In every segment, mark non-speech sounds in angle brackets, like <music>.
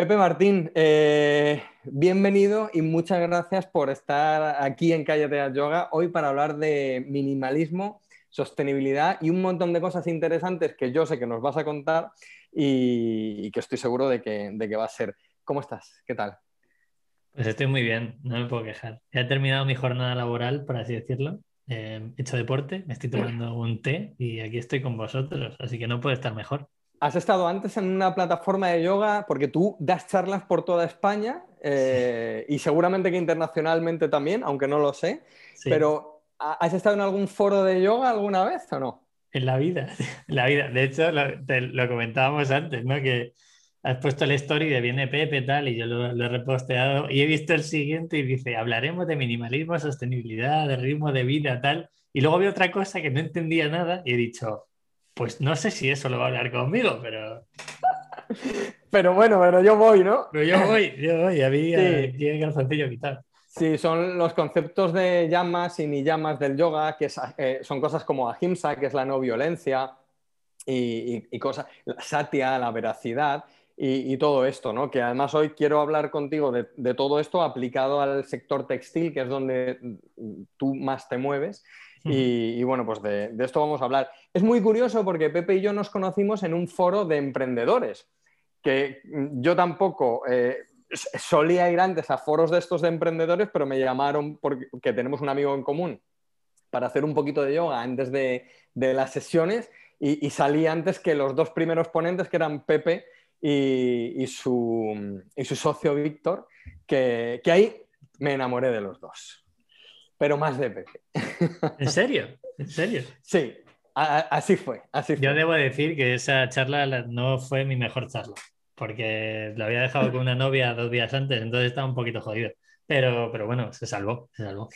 Pepe Martín, eh, bienvenido y muchas gracias por estar aquí en Calle de Yoga hoy para hablar de minimalismo, sostenibilidad y un montón de cosas interesantes que yo sé que nos vas a contar y, que estoy seguro de que, va a ser. ¿Cómo estás? ¿Qué tal? Pues estoy muy bien, no me puedo quejar. he terminado mi jornada laboral, por así decirlo. Eh, he hecho deporte, me estoy tomando un té y aquí estoy con vosotros, así que no puedo estar mejor. Has estado antes en una plataforma de yoga porque tú das charlas por toda España eh, y seguramente que internacionalmente también, aunque no lo sé. Pero ¿has estado en algún foro de yoga alguna vez o no? En la vida, <laughs> en la vida. De hecho, lo, comentábamos antes, ¿no? Que has puesto el story de viene Pepe tal y yo lo, he reposteado y he visto el siguiente y dice, hablaremos de minimalismo, sostenibilidad, de ritmo de vida tal. Y luego vi otra cosa que no entendía nada y he dicho, pues no sé si eso lo va a hablar conmigo, pero. pero bueno, pero yo voy, ¿no? Pero yo voy, yo voy, a mí tiene el quitar. Sí, son los conceptos de llamas y ni llamas del yoga, que eh, son cosas como ahimsa, que es la no violencia, y, cosas, la satya, la veracidad, y, todo esto, ¿no? Que además hoy quiero hablar contigo de, todo esto aplicado al sector textil, que es donde tú más te mueves, y, bueno, pues de, esto vamos a hablar. Es muy curioso porque Pepe y yo nos conocimos en un foro de emprendedores, que mm, yo tampoco eh, solía ir antes a foros de estos de emprendedores, pero me llamaron porque tenemos un amigo en común para hacer un poquito de yoga antes de, las sesiones y, salí antes que los dos primeros ponentes, que eran Pepe y, su, socio Víctor, que ahí me enamoré de los dos pero más de pepe. ¿En serio? ¿En serio? <laughs> Sí, así fue, así Yo debo decir que esa charla no fue mi mejor charla, porque la había dejado con una novia dos días antes, entonces estaba un poquito jodido. Pero, pero bueno, se salvó, se salvó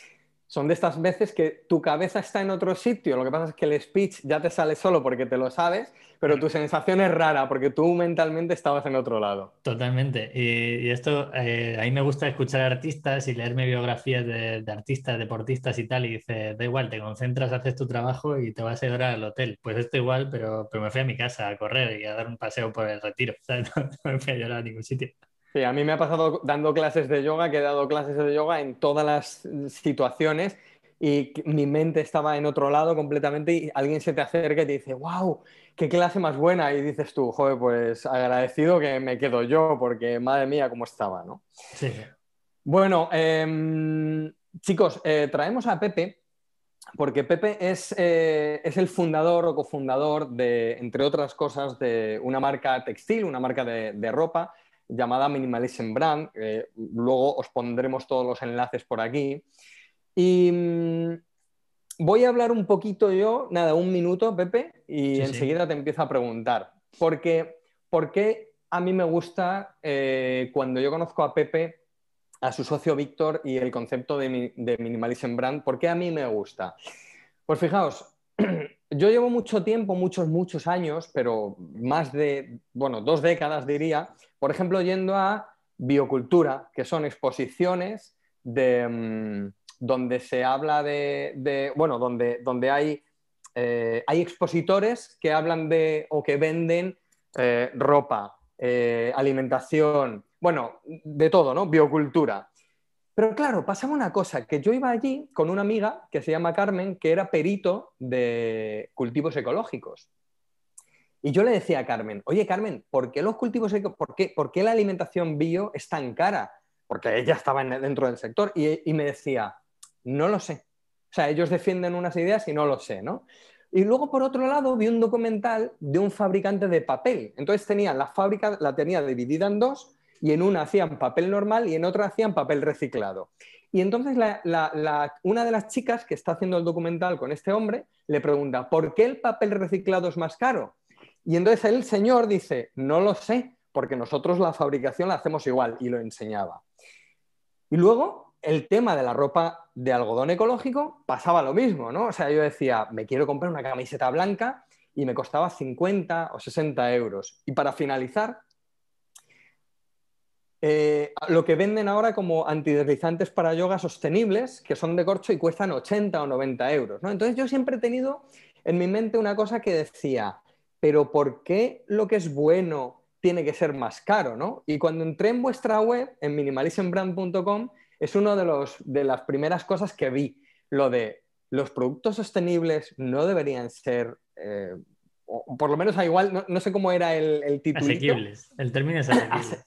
son de estas veces que tu cabeza está en otro sitio, lo que pasa es que el speech ya te sale solo porque te lo sabes, pero tu sensación es rara porque tú mentalmente estabas en otro lado. Totalmente. Y, esto, eh, a mí me gusta escuchar artistas y leerme biografías de, de, artistas, deportistas y tal, y dice, da igual, te concentras, haces tu trabajo y te vas a llorar al hotel. Pues esto igual, pero, pero me fui a mi casa a correr y a dar un paseo por el retiro. <laughs> no me fui a llorar a ningún sitio a mí me ha pasado dando clases de yoga, que he dado clases de yoga en todas las situaciones y mi mente estaba en otro lado completamente y alguien se te acerca y te dice, wow, qué clase más buena. Y dices tú, joder, pues agradecido que me quedo yo, porque madre mía, cómo estaba, ¿no? Sí. Bueno, em, chicos, eh, traemos a Pepe, porque Pepe eh, es, el fundador o cofundador de, entre otras cosas, de una marca textil, una marca de, de ropa llamada Minimalism Brand. luego os pondremos todos los enlaces por aquí. Y mm, voy a hablar un poquito yo, nada, un minuto, Pepe, y enseguida te empiezo a preguntar. Porque, ¿Por qué a mí me gusta eh, cuando yo conozco a Pepe, a su socio Víctor y el concepto de, de Minimalism Brand? ¿Por qué a mí me gusta? Pues fijaos, <clears throat> yo llevo mucho tiempo, muchos, muchos años, pero más de, bueno, dos décadas diría, por ejemplo, yendo a biocultura, que son exposiciones mm, donde se habla de, bueno, donde, eh, hay, expositores que hablan de o que venden eh, ropa, eh, alimentación, bueno, de todo, ¿no? Biocultura. Pero claro, pasaba una cosa, que yo iba allí con una amiga que se llama Carmen, que era perito de cultivos ecológicos. Y yo le decía a Carmen, oye Carmen, ¿por qué los cultivos por qué, la alimentación bio es tan cara? Porque ella estaba dentro del sector y, me decía, no lo sé. O sea, ellos defienden unas ideas y no lo sé, ¿no? Y luego, por otro lado, vi un documental de un fabricante de papel. Entonces tenían la fábrica, la tenía dividida en dos y en una hacían papel normal y en otra hacían papel reciclado. Y entonces una de las chicas que está haciendo el documental con este hombre le pregunta, ¿por qué el papel reciclado es más caro? Y entonces el señor dice, no lo sé, porque nosotros la fabricación la hacemos igual y lo enseñaba. Y luego el tema de la ropa de algodón ecológico pasaba lo mismo, ¿no? O sea, yo decía, me quiero comprar una camiseta blanca y me costaba 50 o 60 euros. Y para finalizar, eh, lo que venden ahora como antideslizantes para yoga sostenibles, que son de corcho y cuestan 80 o 90 euros, ¿no? Entonces yo siempre he tenido en mi mente una cosa que decía, pero ¿por qué lo que es bueno tiene que ser más caro? ¿no? Y cuando entré en vuestra web, en minimalismbrand.com, es una de, de las primeras cosas que vi, lo de los productos sostenibles no deberían ser... Eh, por lo menos igual, no, sé cómo era el, el título. Asequibles, el término es asequibles.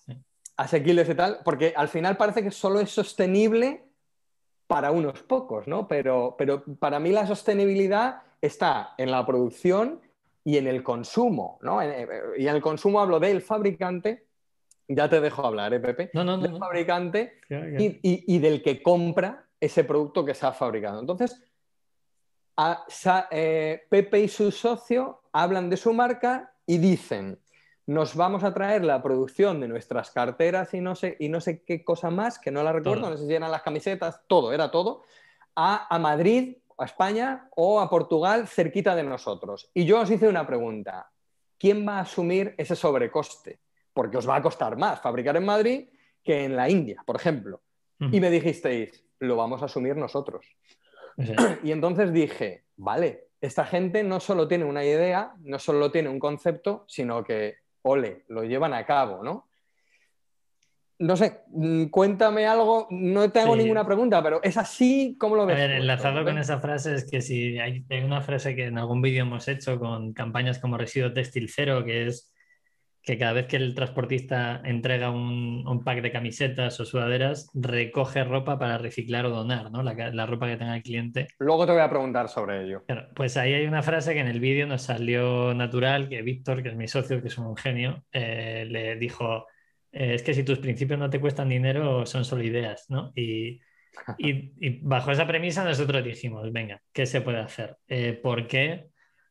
asequibles y tal, porque al final parece que solo es sostenible para unos pocos, ¿no? Pero, pero para mí la sostenibilidad está en la producción y en el consumo, ¿no? Eh, eh, y en el consumo hablo del fabricante, ya te dejo hablar, ¿eh, Pepe? No, no, no. Del fabricante Y, del que compra ese producto que se ha fabricado. Entonces, Pepe y su socio hablan de su marca y dicen, nos vamos a traer la producción de nuestras carteras y no sé, y no sé qué cosa más, que no la recuerdo, no sé si eran las camisetas, todo, era todo, a Madrid a España o a Portugal cerquita de nosotros. Y yo os hice una pregunta. ¿Quién va a asumir ese sobrecoste? Porque os va a costar más fabricar en Madrid que en la India, por ejemplo. Y me dijisteis, lo vamos a asumir nosotros. <clears throat> Y entonces dije, vale, esta gente no solo tiene una idea, no solo tiene un concepto, sino que, ole, lo llevan a cabo, ¿no? no sé, mm, cuéntame algo, no tengo ninguna pregunta, pero es así como lo ves. A ver, enlazado con esa frase es que si hay, una frase que en algún vídeo hemos hecho con campañas como Residuo Textil Cero, que es que cada vez que el transportista entrega un, pack de camisetas o sudaderas, recoge ropa para reciclar o donar, ¿no? La, ropa que tenga el cliente. Luego te voy a preguntar sobre ello. pues ahí hay una frase que en el vídeo nos salió natural, que Víctor, que es mi socio, que es un genio, eh, le dijo, eh, es que si tus principios no te cuestan dinero, son solo ideas, ¿no? Y, y, <laughs> bajo esa premisa nosotros dijimos, venga, ¿qué se puede hacer? Eh, ¿Por qué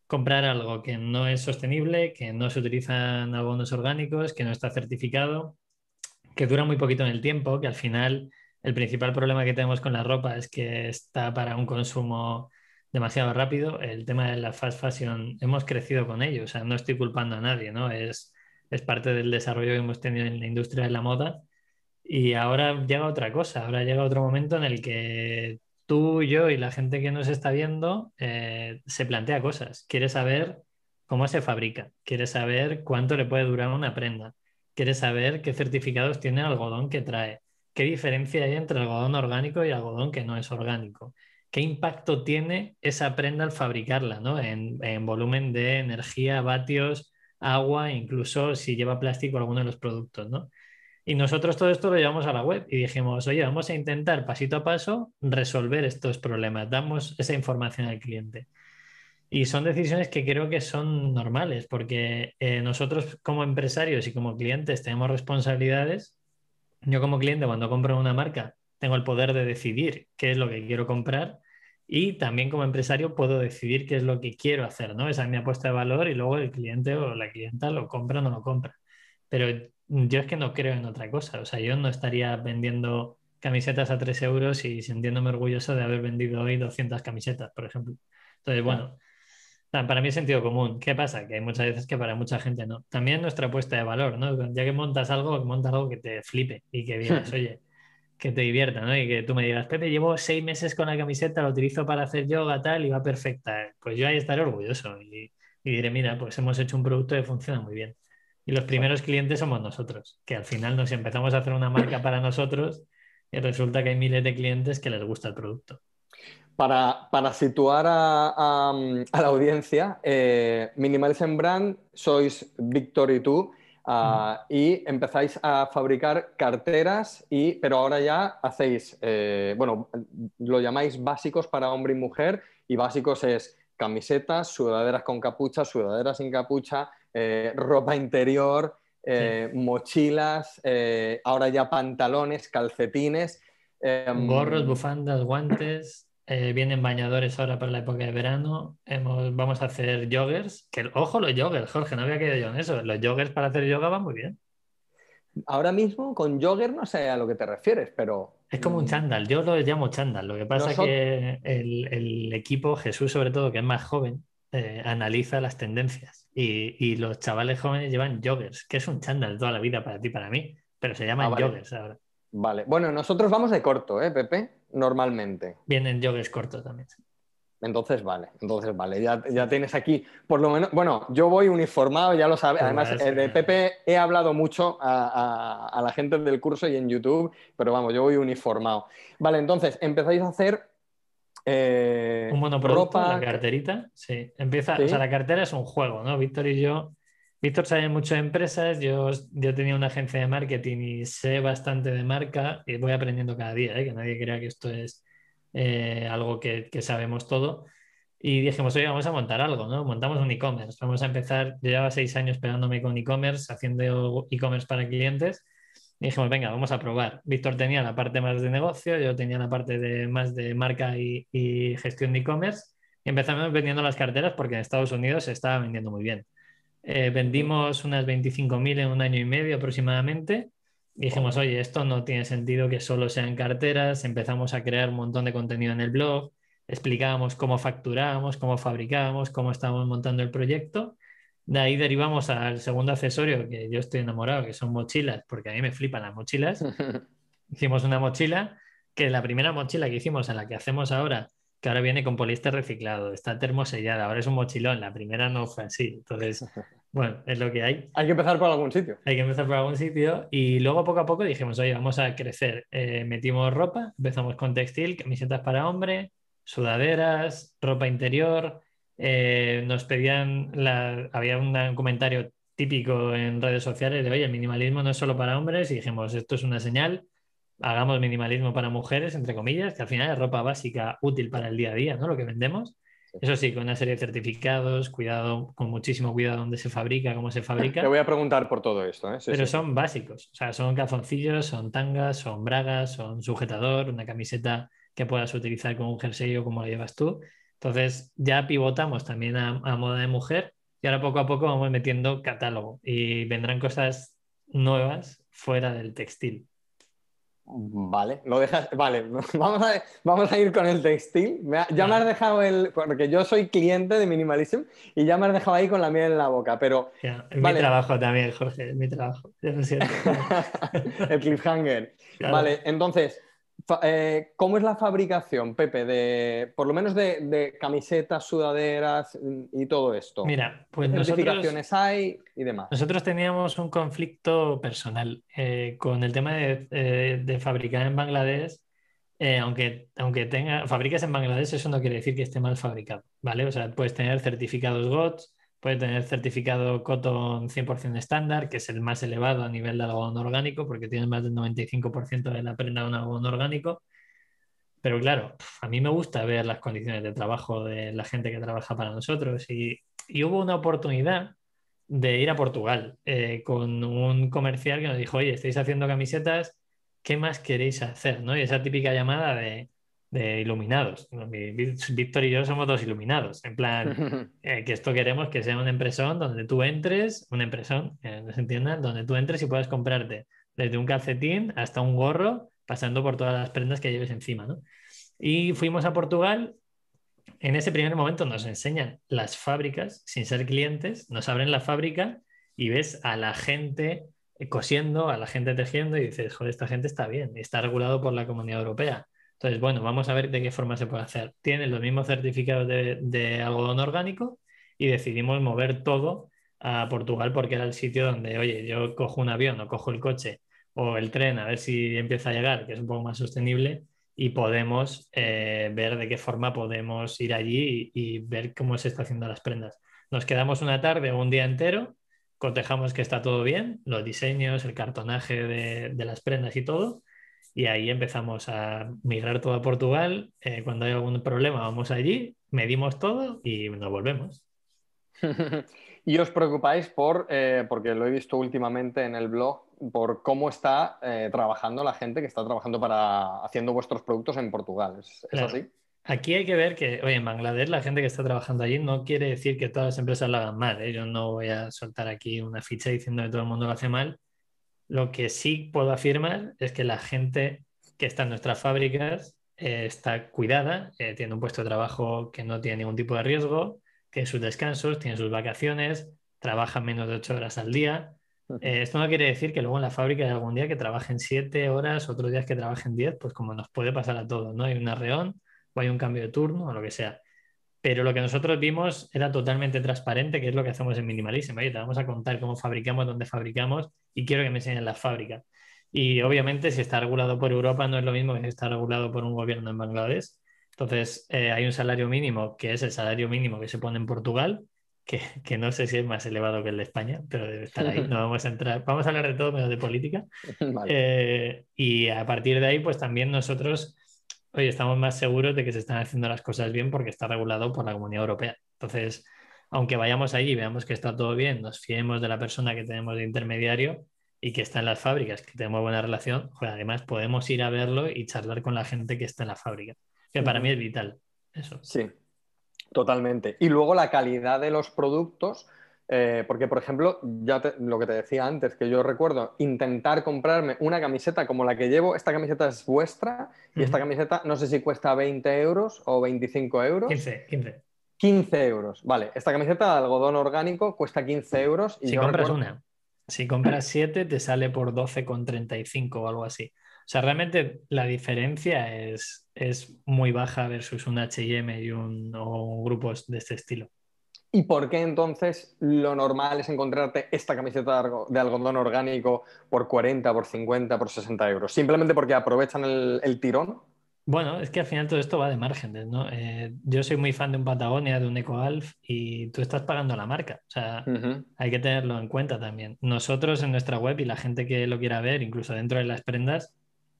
comprar algo que no es sostenible, que no se utilizan abonos orgánicos, que no está certificado, que dura muy poquito en el tiempo, que al final el principal problema que tenemos con la ropa es que está para un consumo demasiado rápido. El tema de la fast fashion, hemos crecido con ello, o sea, no estoy culpando a nadie, ¿no? Es, es parte del desarrollo que hemos tenido en la industria de la moda. Y ahora llega otra cosa, ahora llega otro momento en el que tú, yo y la gente que nos está viendo eh, se plantea cosas. Quiere saber cómo se fabrica, quiere saber cuánto le puede durar una prenda, quiere saber qué certificados tiene el algodón que trae, qué diferencia hay entre algodón orgánico y algodón que no es orgánico, qué impacto tiene esa prenda al fabricarla, ¿no? En, en volumen de energía, vatios, agua, incluso si lleva plástico alguno de los productos, ¿no? Y nosotros todo esto lo llevamos a la web y dijimos, oye, vamos a intentar pasito a paso resolver estos problemas, damos esa información al cliente. Y son decisiones que creo que son normales, porque eh, nosotros como empresarios y como clientes tenemos responsabilidades. Yo como cliente cuando compro una marca tengo el poder de decidir qué es lo que quiero comprar y también como empresario puedo decidir qué es lo que quiero hacer, ¿no? Esa es mi apuesta de valor y luego el cliente o la clienta lo compra o no lo compra. Pero yo es que no creo en otra cosa, o sea, yo no estaría vendiendo camisetas a 3 euros y sintiéndome orgulloso de haber vendido hoy 200 camisetas, por ejemplo. Entonces, bueno, para mí es sentido común. ¿Qué pasa? Que hay muchas veces que para mucha gente no. También nuestra apuesta de valor, ¿no? Ya que montas algo, montas algo que te flipe y que digas, <laughs> oye, que te divierta, ¿no? Y que tú me digas, Pepe, llevo seis meses con la camiseta, la utilizo para hacer yoga, tal, y va perfecta. Pues yo ahí estaré orgulloso y, diré, mira, pues hemos hecho un producto que funciona muy bien. Y los primeros clientes somos nosotros, que al final nos empezamos a hacer una marca para nosotros y resulta que hay miles de clientes que les gusta el producto. Para, situar a, la audiencia, eh, Minimalism Brand, sois Víctor y tú, Ah, y empezáis a fabricar carteras, y, pero ahora ya hacéis, eh, bueno, lo llamáis básicos para hombre y mujer, y básicos es camisetas, sudaderas con capucha, sudaderas sin capucha, eh, ropa interior, eh, mochilas, ahora ya pantalones, calcetines. Em, Gorros, bufandas, guantes. Eh, vienen bañadores ahora para la época de verano. Hemos, vamos a hacer joggers. Que, ojo, los joggers, Jorge, no había caído yo en eso. Los joggers para hacer yoga van muy bien. Ahora mismo con jogger no sé a lo que te refieres, pero... Es como un mm, chándal, yo lo llamo chándal. Lo que pasa es que el, equipo, Jesús sobre todo, que es más joven, eh, analiza las tendencias. Y, los chavales jóvenes llevan joggers, que es un chándal toda la vida para ti, para mí, pero se llaman ah, joggers ahora. Vale, bueno, nosotros vamos de corto, ¿eh, Pepe? normalmente. Vienen joggers cortos también. Entonces vale, entonces vale, ya, tienes aquí, por lo menos, bueno, yo voy uniformado, ya lo sabes, pues además eh, de Pepe he hablado mucho a, la gente del curso y en YouTube, pero vamos, yo voy uniformado. Vale, entonces empezáis a hacer... Eh, un monoproducto, ropa... la carterita, sí, empieza, o sea, la cartera es un juego, ¿no? Víctor y yo Víctor sabe mucho de empresas, yo, yo tenía una agencia de marketing y sé bastante de marca y voy aprendiendo cada día, ¿eh? que nadie crea que esto es eh, algo que, sabemos todo. Y dijimos, oye, vamos a montar algo, ¿no? Montamos un e-commerce, vamos a empezar, yo llevaba seis años pegándome con e-commerce, haciendo e-commerce para clientes. Y dijimos, venga, vamos a probar. Víctor tenía la parte más de negocio, yo tenía la parte de, más de marca y, y gestión de e-commerce. Y empezamos vendiendo las carteras porque en Estados Unidos se estaba vendiendo muy bien eh, vendimos unas 25.000 en un año y medio aproximadamente. dijimos, oye, esto no tiene sentido que solo sean carteras. Empezamos a crear un montón de contenido en el blog, explicábamos cómo facturábamos, cómo fabricábamos, cómo estábamos montando el proyecto. De ahí derivamos al segundo accesorio que yo estoy enamorado, que son mochilas, porque a mí me flipan las mochilas. <laughs> hicimos una mochila, que la primera mochila que hicimos, a la que hacemos ahora, que ahora viene con poliéster reciclado, está termosellada, ahora es un mochilón, la primera no fue así. Entonces <laughs> Bueno, es lo que hay. Hay que empezar por algún sitio. Hay que empezar por algún sitio. Y luego poco a poco dijimos, oye, vamos a crecer. Eh, metimos ropa, empezamos con textil, camisetas para hombre, sudaderas, ropa interior. Eh, nos pedían, había un comentario típico en redes sociales de, oye, el minimalismo no es solo para hombres. Y dijimos, esto es una señal, hagamos minimalismo para mujeres, entre comillas, que al final es ropa básica útil para el día a día, ¿no? Lo que vendemos. Eso sí, con una serie de certificados, cuidado, con muchísimo cuidado dónde se fabrica, cómo se fabrica. Te voy a preguntar por todo esto. ¿eh? pero son básicos, o sea, son calzoncillos, son tangas, son bragas, son sujetador, una camiseta que puedas utilizar con un jersey o como lo llevas tú. Entonces ya pivotamos también a moda de mujer y ahora poco a poco vamos metiendo catálogo y vendrán cosas nuevas fuera del textil. Vale, lo dejas. Vale, <laughs> vamos a, vamos a ir con el textil. ya me has dejado el. Porque yo soy cliente de Minimalism y ya me has dejado ahí con la miel en la boca, pero. vale. mi trabajo también, Jorge, mi trabajo. <laughs> el cliffhanger. Vale, entonces, eh, ¿Cómo es la fabricación, Pepe, de, por lo menos de, camisetas, sudaderas mm, y todo esto? Mira, pues ¿Qué certificaciones hay y demás? Nosotros teníamos un conflicto personal eh, con el tema de, eh, fabricar en Bangladesh. aunque, aunque tenga, fábricas en Bangladesh, eso no quiere decir que esté mal fabricado, ¿vale? O sea, puedes tener certificados GOTS, Puede tener certificado Cotton 100% estándar, que es el más elevado a nivel de algodón orgánico, porque tiene más del 95% de la prenda de un algodón orgánico. Pero claro, a mí me gusta ver las condiciones de trabajo de la gente que trabaja para nosotros. Y, hubo una oportunidad de ir a Portugal eh, con un comercial que nos dijo, oye, estáis haciendo camisetas, ¿qué más queréis hacer? Y esa típica llamada de, de iluminados. Víctor y yo somos dos iluminados. En plan, <laughs> eh, que esto queremos que sea una empresón donde tú entres, una empresón, eh, no se entiendan, donde tú entres y puedas comprarte desde un calcetín hasta un gorro, pasando por todas las prendas que lleves encima. ¿no? Y fuimos a Portugal. En ese primer momento nos enseñan las fábricas, sin ser clientes, nos abren la fábrica y ves a la gente eh, cosiendo, a la gente tejiendo y dices, joder, esta gente está bien, está regulado por la Comunidad Europea entonces, bueno, vamos a ver de qué forma se puede hacer. Tiene los mismos certificados de, algodón orgánico y decidimos mover todo a Portugal porque era el sitio donde, oye, yo cojo un avión o cojo el coche o el tren a ver si empieza a llegar, que es un poco más sostenible, y podemos eh, ver de qué forma podemos ir allí y, ver cómo se está haciendo las prendas. Nos quedamos una tarde o un día entero, cotejamos que está todo bien, los diseños, el cartonaje de las prendas y todo, y ahí empezamos a migrar todo a Portugal. Eh, cuando hay algún problema, vamos allí, medimos todo y nos volvemos. <laughs> y os preocupáis por, eh, porque lo he visto últimamente en el blog, por cómo está eh, trabajando la gente que está trabajando para haciendo vuestros productos en Portugal. ¿Es, así? Aquí hay que ver que, oye, en Bangladesh la gente que está trabajando allí no quiere decir que todas las empresas lo hagan mal. Yo no voy a soltar aquí una ficha diciendo que todo el mundo lo hace mal lo que sí puedo afirmar es que la gente que está en nuestras fábricas eh, está cuidada, eh, tiene un puesto de trabajo que no tiene ningún tipo de riesgo, tiene sus descansos, tiene sus vacaciones, trabaja menos de ocho horas al día. Eh, esto no quiere decir que luego en la fábrica haya algún día que trabajen siete horas, otros días que trabajen diez, pues como nos puede pasar a todos, ¿no? Hay un arreón o hay un cambio de turno o lo que sea. Pero lo que nosotros vimos era totalmente transparente, que es lo que hacemos en Minimalism. te vamos a contar cómo fabricamos, dónde fabricamos y quiero que me enseñen las fábricas. Y obviamente si está regulado por Europa no es lo mismo que si está regulado por un gobierno en Bangladesh. Entonces eh, hay un salario mínimo que es el salario mínimo que se pone en Portugal, que, no sé si es más elevado que el de España, pero debe estar ahí. No <laughs> vamos a entrar, vamos a hablar de todo menos de política. Eh, y a partir de ahí, pues también nosotros oye, estamos más seguros de que se están haciendo las cosas bien porque está regulado por la Comunidad Europea. Entonces, aunque vayamos allí y veamos que está todo bien, nos fiemos de la persona que tenemos de intermediario y que está en las fábricas, que tenemos buena relación, además podemos ir a verlo y charlar con la gente que está en la fábrica, que para mí es vital eso. Sí, totalmente. Y luego la calidad de los productos, eh, porque, por ejemplo, ya lo que te decía antes, que yo recuerdo intentar comprarme una camiseta como la que llevo, esta camiseta es vuestra y esta camiseta no sé si cuesta 20 euros o 25 euros. 15, 15. 15 euros, vale. Esta camiseta de algodón orgánico cuesta 15 euros. Y si compras una, si compras 7 te sale por 12,35 o algo así. O sea, realmente la diferencia es, es muy baja versus un HM y un, o grupos de este estilo. ¿Y por qué entonces lo normal es encontrarte esta camiseta de algodón orgánico por 40, por 50, por 60 euros? ¿Simplemente porque aprovechan el, tirón? Bueno, es que al final todo esto va de márgenes, ¿no? Eh, yo soy muy fan de un Patagonia, de un EcoAlf, y tú estás pagando la marca. O sea, hay que tenerlo en cuenta también. Nosotros en nuestra web y la gente que lo quiera ver, incluso dentro de las prendas,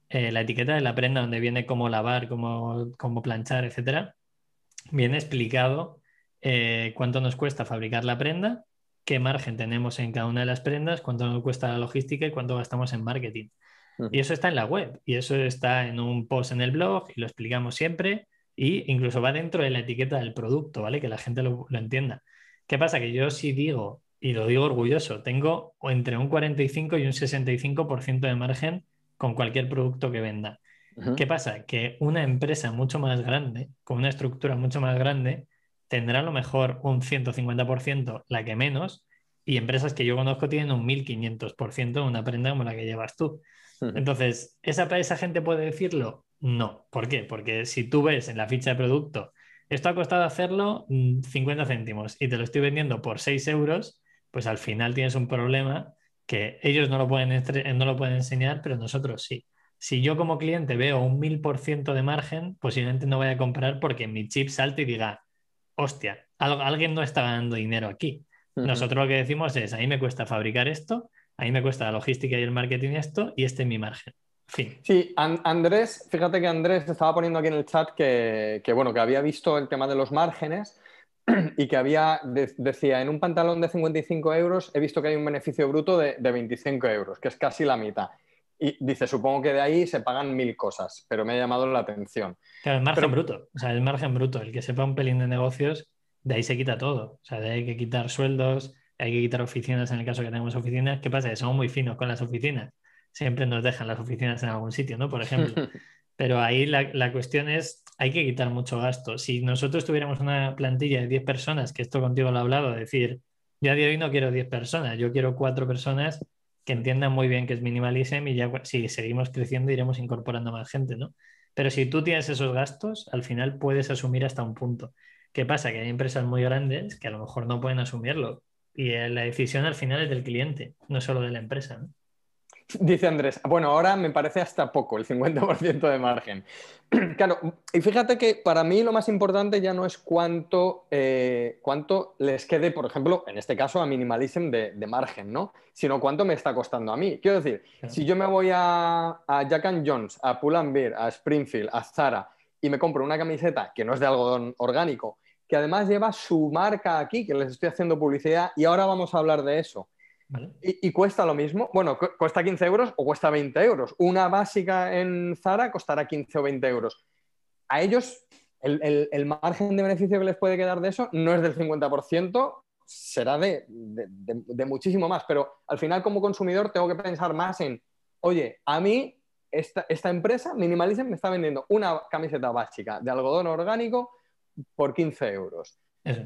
eh, la etiqueta de la prenda donde viene cómo lavar, cómo, cómo planchar, etcétera, viene explicado eh, cuánto nos cuesta fabricar la prenda, qué margen tenemos en cada una de las prendas, cuánto nos cuesta la logística y cuánto gastamos en marketing. Y eso está en la web y eso está en un post en el blog y lo explicamos siempre y incluso va dentro de la etiqueta del producto, ¿vale? Que la gente lo, entienda. ¿Qué pasa? Que yo sí digo, y lo digo orgulloso, tengo entre un 45 y un 65% de margen con cualquier producto que venda. ¿Qué pasa? Que una empresa mucho más grande, con una estructura mucho más grande, tendrá a lo mejor un 150%, la que menos, y empresas que yo conozco tienen un 1500% una prenda como la que llevas tú. Entonces, ¿esa, ¿esa gente puede decirlo? No. ¿Por qué? Porque si tú ves en la ficha de producto, esto ha costado hacerlo 50 mm, céntimos y te lo estoy vendiendo por 6 euros, pues al final tienes un problema que ellos no lo pueden, no lo pueden enseñar, pero nosotros sí. Si yo como cliente veo un 1000% de margen, posiblemente no voy a comprar porque mi chip salte y diga, hostia, alguien no está ganando dinero aquí. Nosotros lo que decimos es, a mí me cuesta fabricar esto, a mí me cuesta la logística y el marketing esto, y este es mi margen. Sí, Andrés, fíjate que Andrés estaba poniendo aquí en el chat que, bueno, que había visto el tema de los márgenes y que había, decía, en un pantalón de 55 euros he visto que hay un beneficio bruto de, de 25 euros, que es casi la mitad. Y dice, supongo que de ahí se pagan mil cosas, pero me ha llamado la atención. el margen bruto, o sea, el margen bruto, el que sepa un pelín de negocios, de ahí se quita todo. O sea, de hay que quitar sueldos, hay que quitar oficinas en el caso que tenemos oficinas. ¿Qué pasa? Que Somos muy finos con las oficinas. Siempre nos dejan las oficinas en algún sitio, ¿no? Por ejemplo. <laughs> Pero ahí la, la cuestión es, hay que quitar mucho gasto. Si nosotros tuviéramos una plantilla de 10 personas, que esto contigo lo he hablado, decir, yo a de hoy no quiero 10 personas, yo quiero 4 personas que entiendan muy bien que es minimalism y ya si seguimos creciendo iremos incorporando más gente, ¿no? Pero si tú tienes esos gastos, al final puedes asumir hasta un punto. ¿Qué pasa? Que hay empresas muy grandes que a lo mejor no pueden asumirlo y eh, la decisión al final es del cliente, no solo de la empresa, ¿no? Dice Andrés, bueno, ahora me parece hasta poco el 50% de margen. <clears throat> claro, y fíjate que para mí lo más importante ya no es cuánto, eh, les quede, por ejemplo, en este caso a Minimalism de, margen, ¿no? Sino cuánto me está costando a mí. Quiero decir, si yo me voy a, Jack and Jones, a Pull Beer, a Springfield, a Zara y me compro una camiseta que no es de algodón orgánico, que además lleva su marca aquí, que les estoy haciendo publicidad y ahora vamos a hablar de eso y, cuesta lo mismo. Bueno, cuesta 15 euros o cuesta 20 euros. Una básica en Zara costará 15 o 20 euros. A ellos, el, margen de beneficio que les puede quedar de eso no es del 50%, será de, muchísimo más. Pero al final, como consumidor, tengo que pensar más en, oye, a mí. Esta, empresa, Minimalism, me está vendiendo una camiseta básica de algodón orgánico por 15 euros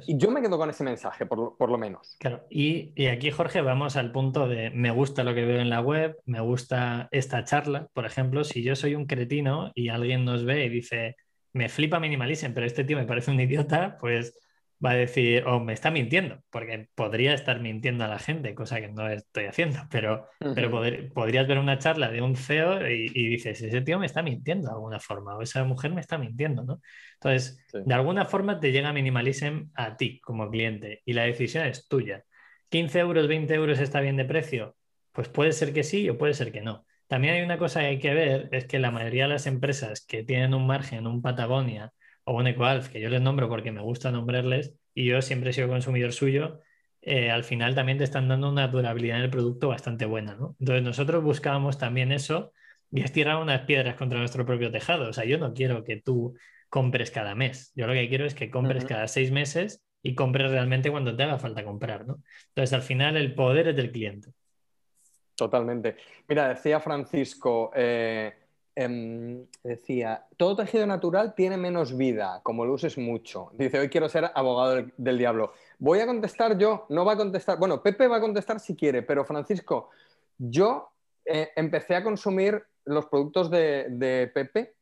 y yo me quedo con ese mensaje, por, lo menos. Claro. Y, y, aquí, Jorge, vamos al punto de me gusta lo que veo en la web, me gusta esta charla. Por ejemplo, si yo soy un cretino y alguien nos ve y dice, me flipa Minimalism, pero este tío me parece un idiota, pues va a decir, o oh, me está mintiendo, porque podría estar mintiendo a la gente, cosa que no estoy haciendo, pero, pero podrías ver una charla de un CEO y, dices, ese tío me está mintiendo de alguna forma, o esa mujer me está mintiendo, ¿no? Entonces, de alguna forma te llega Minimalism a ti como cliente y la decisión es tuya. ¿15 euros, 20 euros está bien de precio? Pues puede ser que sí o puede ser que no. También hay una cosa que hay que ver, es que la mayoría de las empresas que tienen un margen, un Patagonia, o que yo les nombro porque me gusta nombrarles y yo siempre he sido consumidor suyo, eh, al final también te están dando una durabilidad en el producto bastante buena, Entonces nosotros buscábamos también eso y es unas piedras contra nuestro propio tejado. O sea, yo no quiero que tú compres cada mes. Yo lo que quiero es que compres cada seis meses y compres realmente cuando te haga falta comprar, Entonces, al final, el poder es del cliente. Totalmente. Mira, decía Francisco, eh, Em, decía, todo tejido natural tiene menos vida, como lo uses mucho. Dice, hoy quiero ser abogado del, diablo. Voy a contestar yo, no va a contestar, bueno, Pepe va a contestar si quiere, pero Francisco, yo eh, empecé a consumir los productos de, de Pepe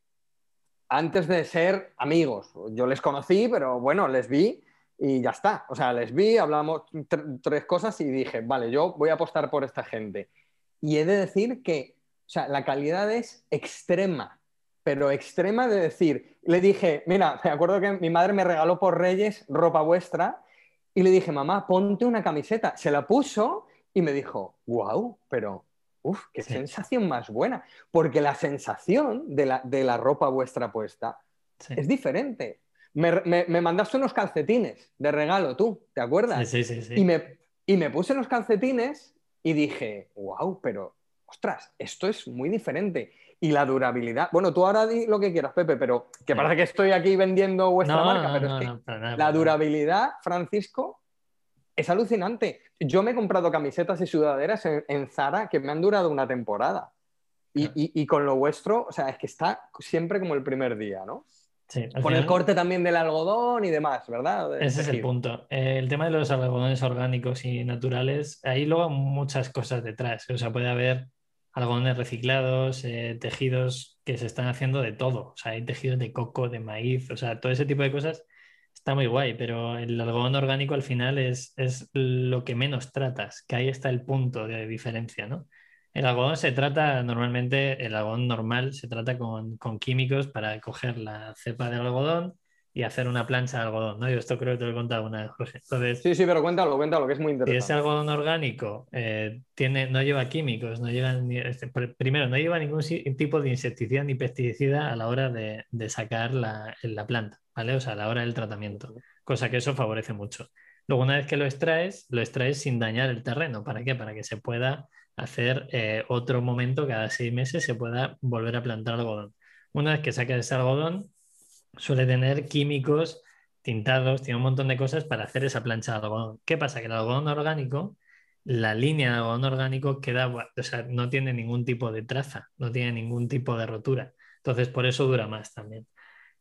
antes de ser amigos. Yo les conocí, pero bueno, les vi y ya está. O sea, les vi, hablamos tres cosas y dije, vale, yo voy a apostar por esta gente. Y he de decir que o sea, la calidad es extrema, pero extrema de decir, le dije, mira, me acuerdo que mi madre me regaló por Reyes ropa vuestra y le dije, mamá, ponte una camiseta. Se la puso y me dijo, wow, pero uff, qué sensación más buena, porque la sensación de la, ropa vuestra puesta es diferente. Me, mandaste unos calcetines de regalo tú, ¿te acuerdas? Sí, sí, sí. Y, me, y me puse los calcetines y dije, wow, pero ostras, esto es muy diferente. Y la durabilidad, bueno, tú ahora di lo que quieras, Pepe, pero que parece que estoy aquí vendiendo vuestra marca, pero es que la durabilidad, Francisco, es alucinante. Yo me he comprado camisetas y sudaderas en, Zara que me han durado una temporada. Y, con lo vuestro, o sea, es que está siempre como el primer día, ¿no? Sí, con el corte también del algodón y demás, ¿verdad? Ese es el punto. Eh, el tema de los algodones orgánicos y naturales, ahí luego muchas cosas detrás. O sea, puede haber algodones reciclados, eh, tejidos que se están haciendo de todo. O sea, hay tejidos de coco, de maíz, o sea, todo ese tipo de cosas está muy guay, pero el algodón orgánico al final es, es lo que menos tratas, que ahí está el punto de diferencia, ¿no? El algodón se trata normalmente, el algodón normal se trata con, con químicos para coger la cepa de algodón, y hacer una plancha de algodón, ¿no? Yo esto creo que te lo he contado una vez, José. Entonces, sí, sí, pero cuéntalo, cuéntalo, que es muy interesante. Y ese algodón orgánico eh, tiene, no lleva químicos, no lleva este, primero, no lleva ningún tipo de insecticida ni pesticida a la hora de, sacar la, planta, ¿vale? O sea, a la hora del tratamiento, cosa que eso favorece mucho. Luego, una vez que lo extraes, lo extraes sin dañar el terreno. ¿Para qué? Para que se pueda hacer eh, otro momento cada seis meses, se pueda volver a plantar algodón. Una vez que saques ese algodón, suele tener químicos tintados, tiene un montón de cosas para hacer esa plancha de algodón. ¿Qué pasa? Que el algodón orgánico, la línea de algodón orgánico queda, o sea, no tiene ningún tipo de traza, no tiene ningún tipo de rotura. Entonces, por eso dura más también.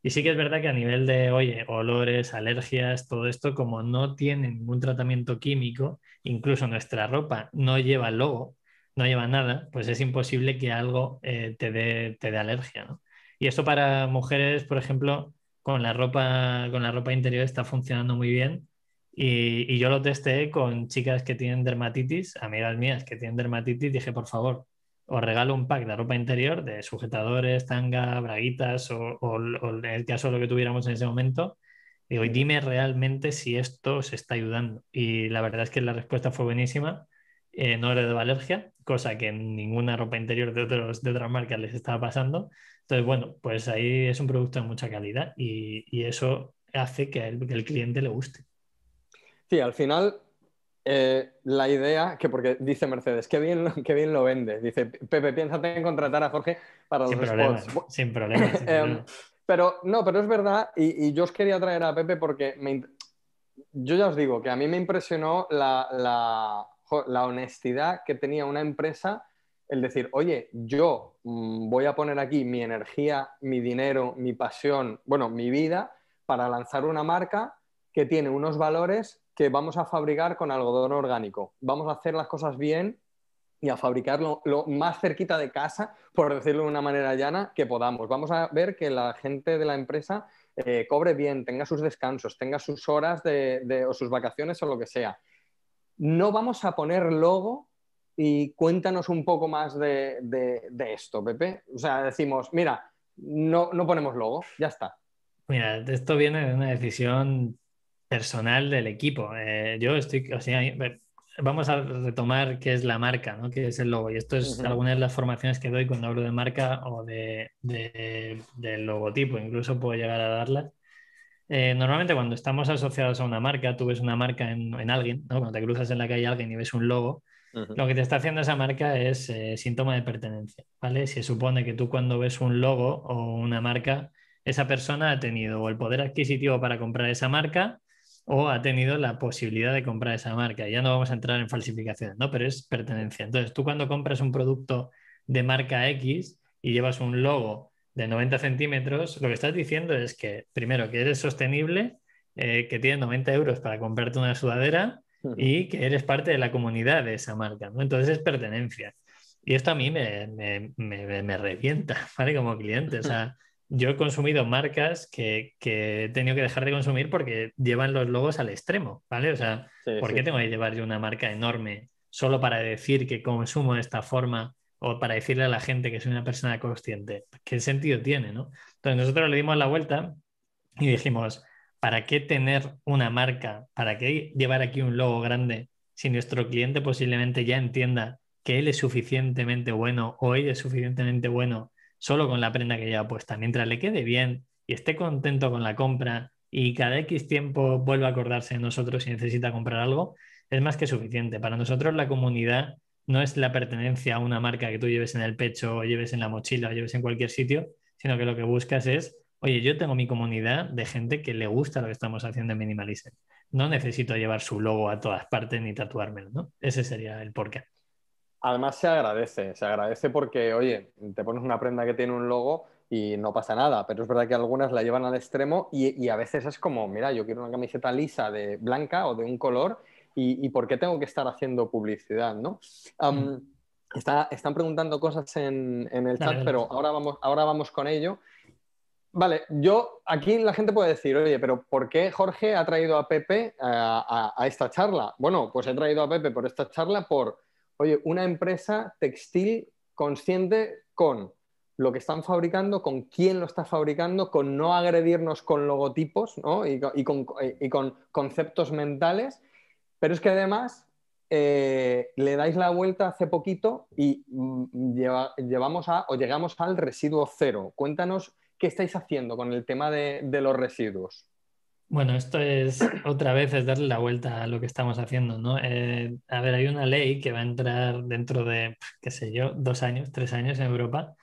Y sí que es verdad que a nivel de, oye, olores, alergias, todo esto, como no tiene ningún tratamiento químico, incluso nuestra ropa no lleva logo, no lleva nada, pues es imposible que algo eh, te dé alergia, ¿no? Y esto para mujeres, por ejemplo, con la ropa, con la ropa interior está funcionando muy bien. Y, yo lo testé con chicas que tienen dermatitis, amigas mías que tienen dermatitis, dije, por favor, os regalo un pack de ropa interior, de sujetadores, tanga, braguitas, o, en el caso de lo que tuviéramos en ese momento. Digo, hoy dime realmente si esto os está ayudando. Y la verdad es que la respuesta fue buenísima. Eh, no le de alergia, cosa que en ninguna ropa interior de, de otras marcas les estaba pasando. Entonces, bueno, pues ahí es un producto de mucha calidad y, eso hace que, el, cliente le guste. Sí, al final eh, la idea, que porque dice Mercedes, qué bien, bien lo vende. Dice, Pepe, piénsate en contratar a Jorge para los Sin <laughs> problemas. Sin em, pero no, pero es verdad, y, yo os quería traer a Pepe porque yo ya os digo que a mí me impresionó la, la honestidad que tenía una empresa el decir, oye, yo mm, voy a poner aquí mi energía, mi dinero, mi pasión, bueno, mi vida para lanzar una marca que tiene unos valores que vamos a fabricar con algodón orgánico. Vamos a hacer las cosas bien y a fabricarlo lo más cerquita de casa, por decirlo de una manera llana, que podamos. Vamos a ver que la gente de la empresa eh, cobre bien, tenga sus descansos, tenga sus horas de, o sus vacaciones o lo que sea. No vamos a poner logo y cuéntanos un poco más de, esto, Pepe. O sea, decimos, mira, no, no ponemos logo, ya está. Mira, esto viene de una decisión personal del equipo. Eh, yo estoy, o sea, eh, vamos a retomar qué es la marca, ¿no? qué es el logo. Y esto es algunas de las formaciones que doy cuando hablo de marca o de, logotipo, incluso puedo llegar a darlas. Eh, normalmente cuando estamos asociados a una marca, tú ves una marca en, alguien, ¿no? cuando te cruzas en la calle alguien y ves un logo, lo que te está haciendo esa marca es eh, síntoma de pertenencia, ¿vale? Se supone que tú cuando ves un logo o una marca, esa persona ha tenido o el poder adquisitivo para comprar esa marca o ha tenido la posibilidad de comprar esa marca. Ya no vamos a entrar en falsificaciones, ¿no? Pero es pertenencia. Entonces, tú cuando compras un producto de marca X y llevas un logo de 90 centímetros, lo que estás diciendo es que, primero, que eres sostenible, eh, que tienes 90 euros para comprarte una sudadera y que eres parte de la comunidad de esa marca, ¿no? Entonces es pertenencia. Y esto a mí me, me, me, me revienta, <laughs> ¿vale? Como cliente, o sea, yo he consumido marcas que, que, he tenido que dejar de consumir porque llevan los logos al extremo, ¿vale? O sea, ¿por qué tengo que llevar yo una marca enorme solo para decir que consumo de esta forma o para decirle a la gente que soy una persona consciente? ¿Qué sentido tiene, no? Entonces nosotros le dimos la vuelta y dijimos, ¿para qué tener una marca? ¿Para qué llevar aquí un logo grande si nuestro cliente posiblemente ya entienda que él es suficientemente bueno o ella es suficientemente bueno solo con la prenda que lleva puesta? Mientras le quede bien y esté contento con la compra y cada X tiempo vuelva a acordarse de nosotros y necesita comprar algo, es más que suficiente. Para nosotros la comunidad no es la pertenencia a una marca que tú lleves en el pecho o lleves en la mochila o lleves en cualquier sitio, sino que lo que buscas es oye, yo tengo mi comunidad de gente que le gusta lo que estamos haciendo en Minimalism. No necesito llevar su logo a todas partes ni tatuármelo, ¿no? Ese sería el porqué. Además se agradece, se agradece porque, oye, te pones una prenda que tiene un logo y no pasa nada, pero es verdad que algunas la llevan al extremo y, a veces es como, mira, yo quiero una camiseta lisa de blanca o de un color y, ¿por qué tengo que estar haciendo publicidad, no? Mm. están preguntando cosas en, en el chat, pero ahora vamos, ahora vamos con ello. Vale, yo aquí la gente puede decir, oye, pero ¿por qué Jorge ha traído a Pepe a, esta charla? Bueno, pues he traído a Pepe por esta charla por, oye, una empresa textil consciente con lo que están fabricando, con quién lo está fabricando, con no agredirnos con logotipos ¿no? y, con, conceptos mentales. Pero es que además eh, le dais la vuelta hace poquito y mm, llevamos a, o llegamos al residuo cero. Cuéntanos ¿qué estáis haciendo con el tema de, los residuos? Bueno, esto es otra vez es darle la vuelta a lo que estamos haciendo, ¿no? Eh, a ver, hay una ley que va a entrar dentro de, qué sé yo, dos años, tres años en Europa,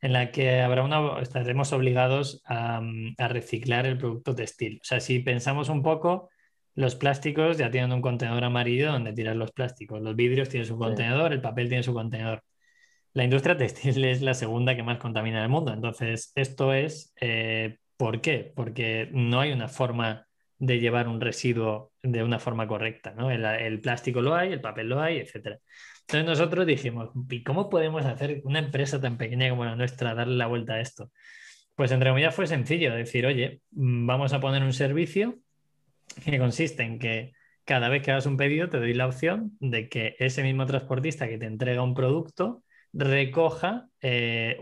en la que habrá una, estaremos obligados a, a reciclar el producto textil. O sea, si pensamos un poco, los plásticos ya tienen un contenedor amarillo donde tirar los plásticos, los vidrios tienen su contenedor, el papel tiene su contenedor. La industria textil es la segunda que más contamina en el mundo. Entonces, esto es, eh, ¿por qué? Porque no hay una forma de llevar un residuo de una forma correcta. El, plástico lo hay, el papel lo hay, etc. Entonces nosotros dijimos, ¿y cómo podemos hacer una empresa tan pequeña como la nuestra darle la vuelta a esto? Pues entre comillas fue sencillo, decir, oye, mm, vamos a poner un servicio que consiste en que cada vez que hagas un pedido te doy la opción de que ese mismo transportista que te entrega un producto recoja eh,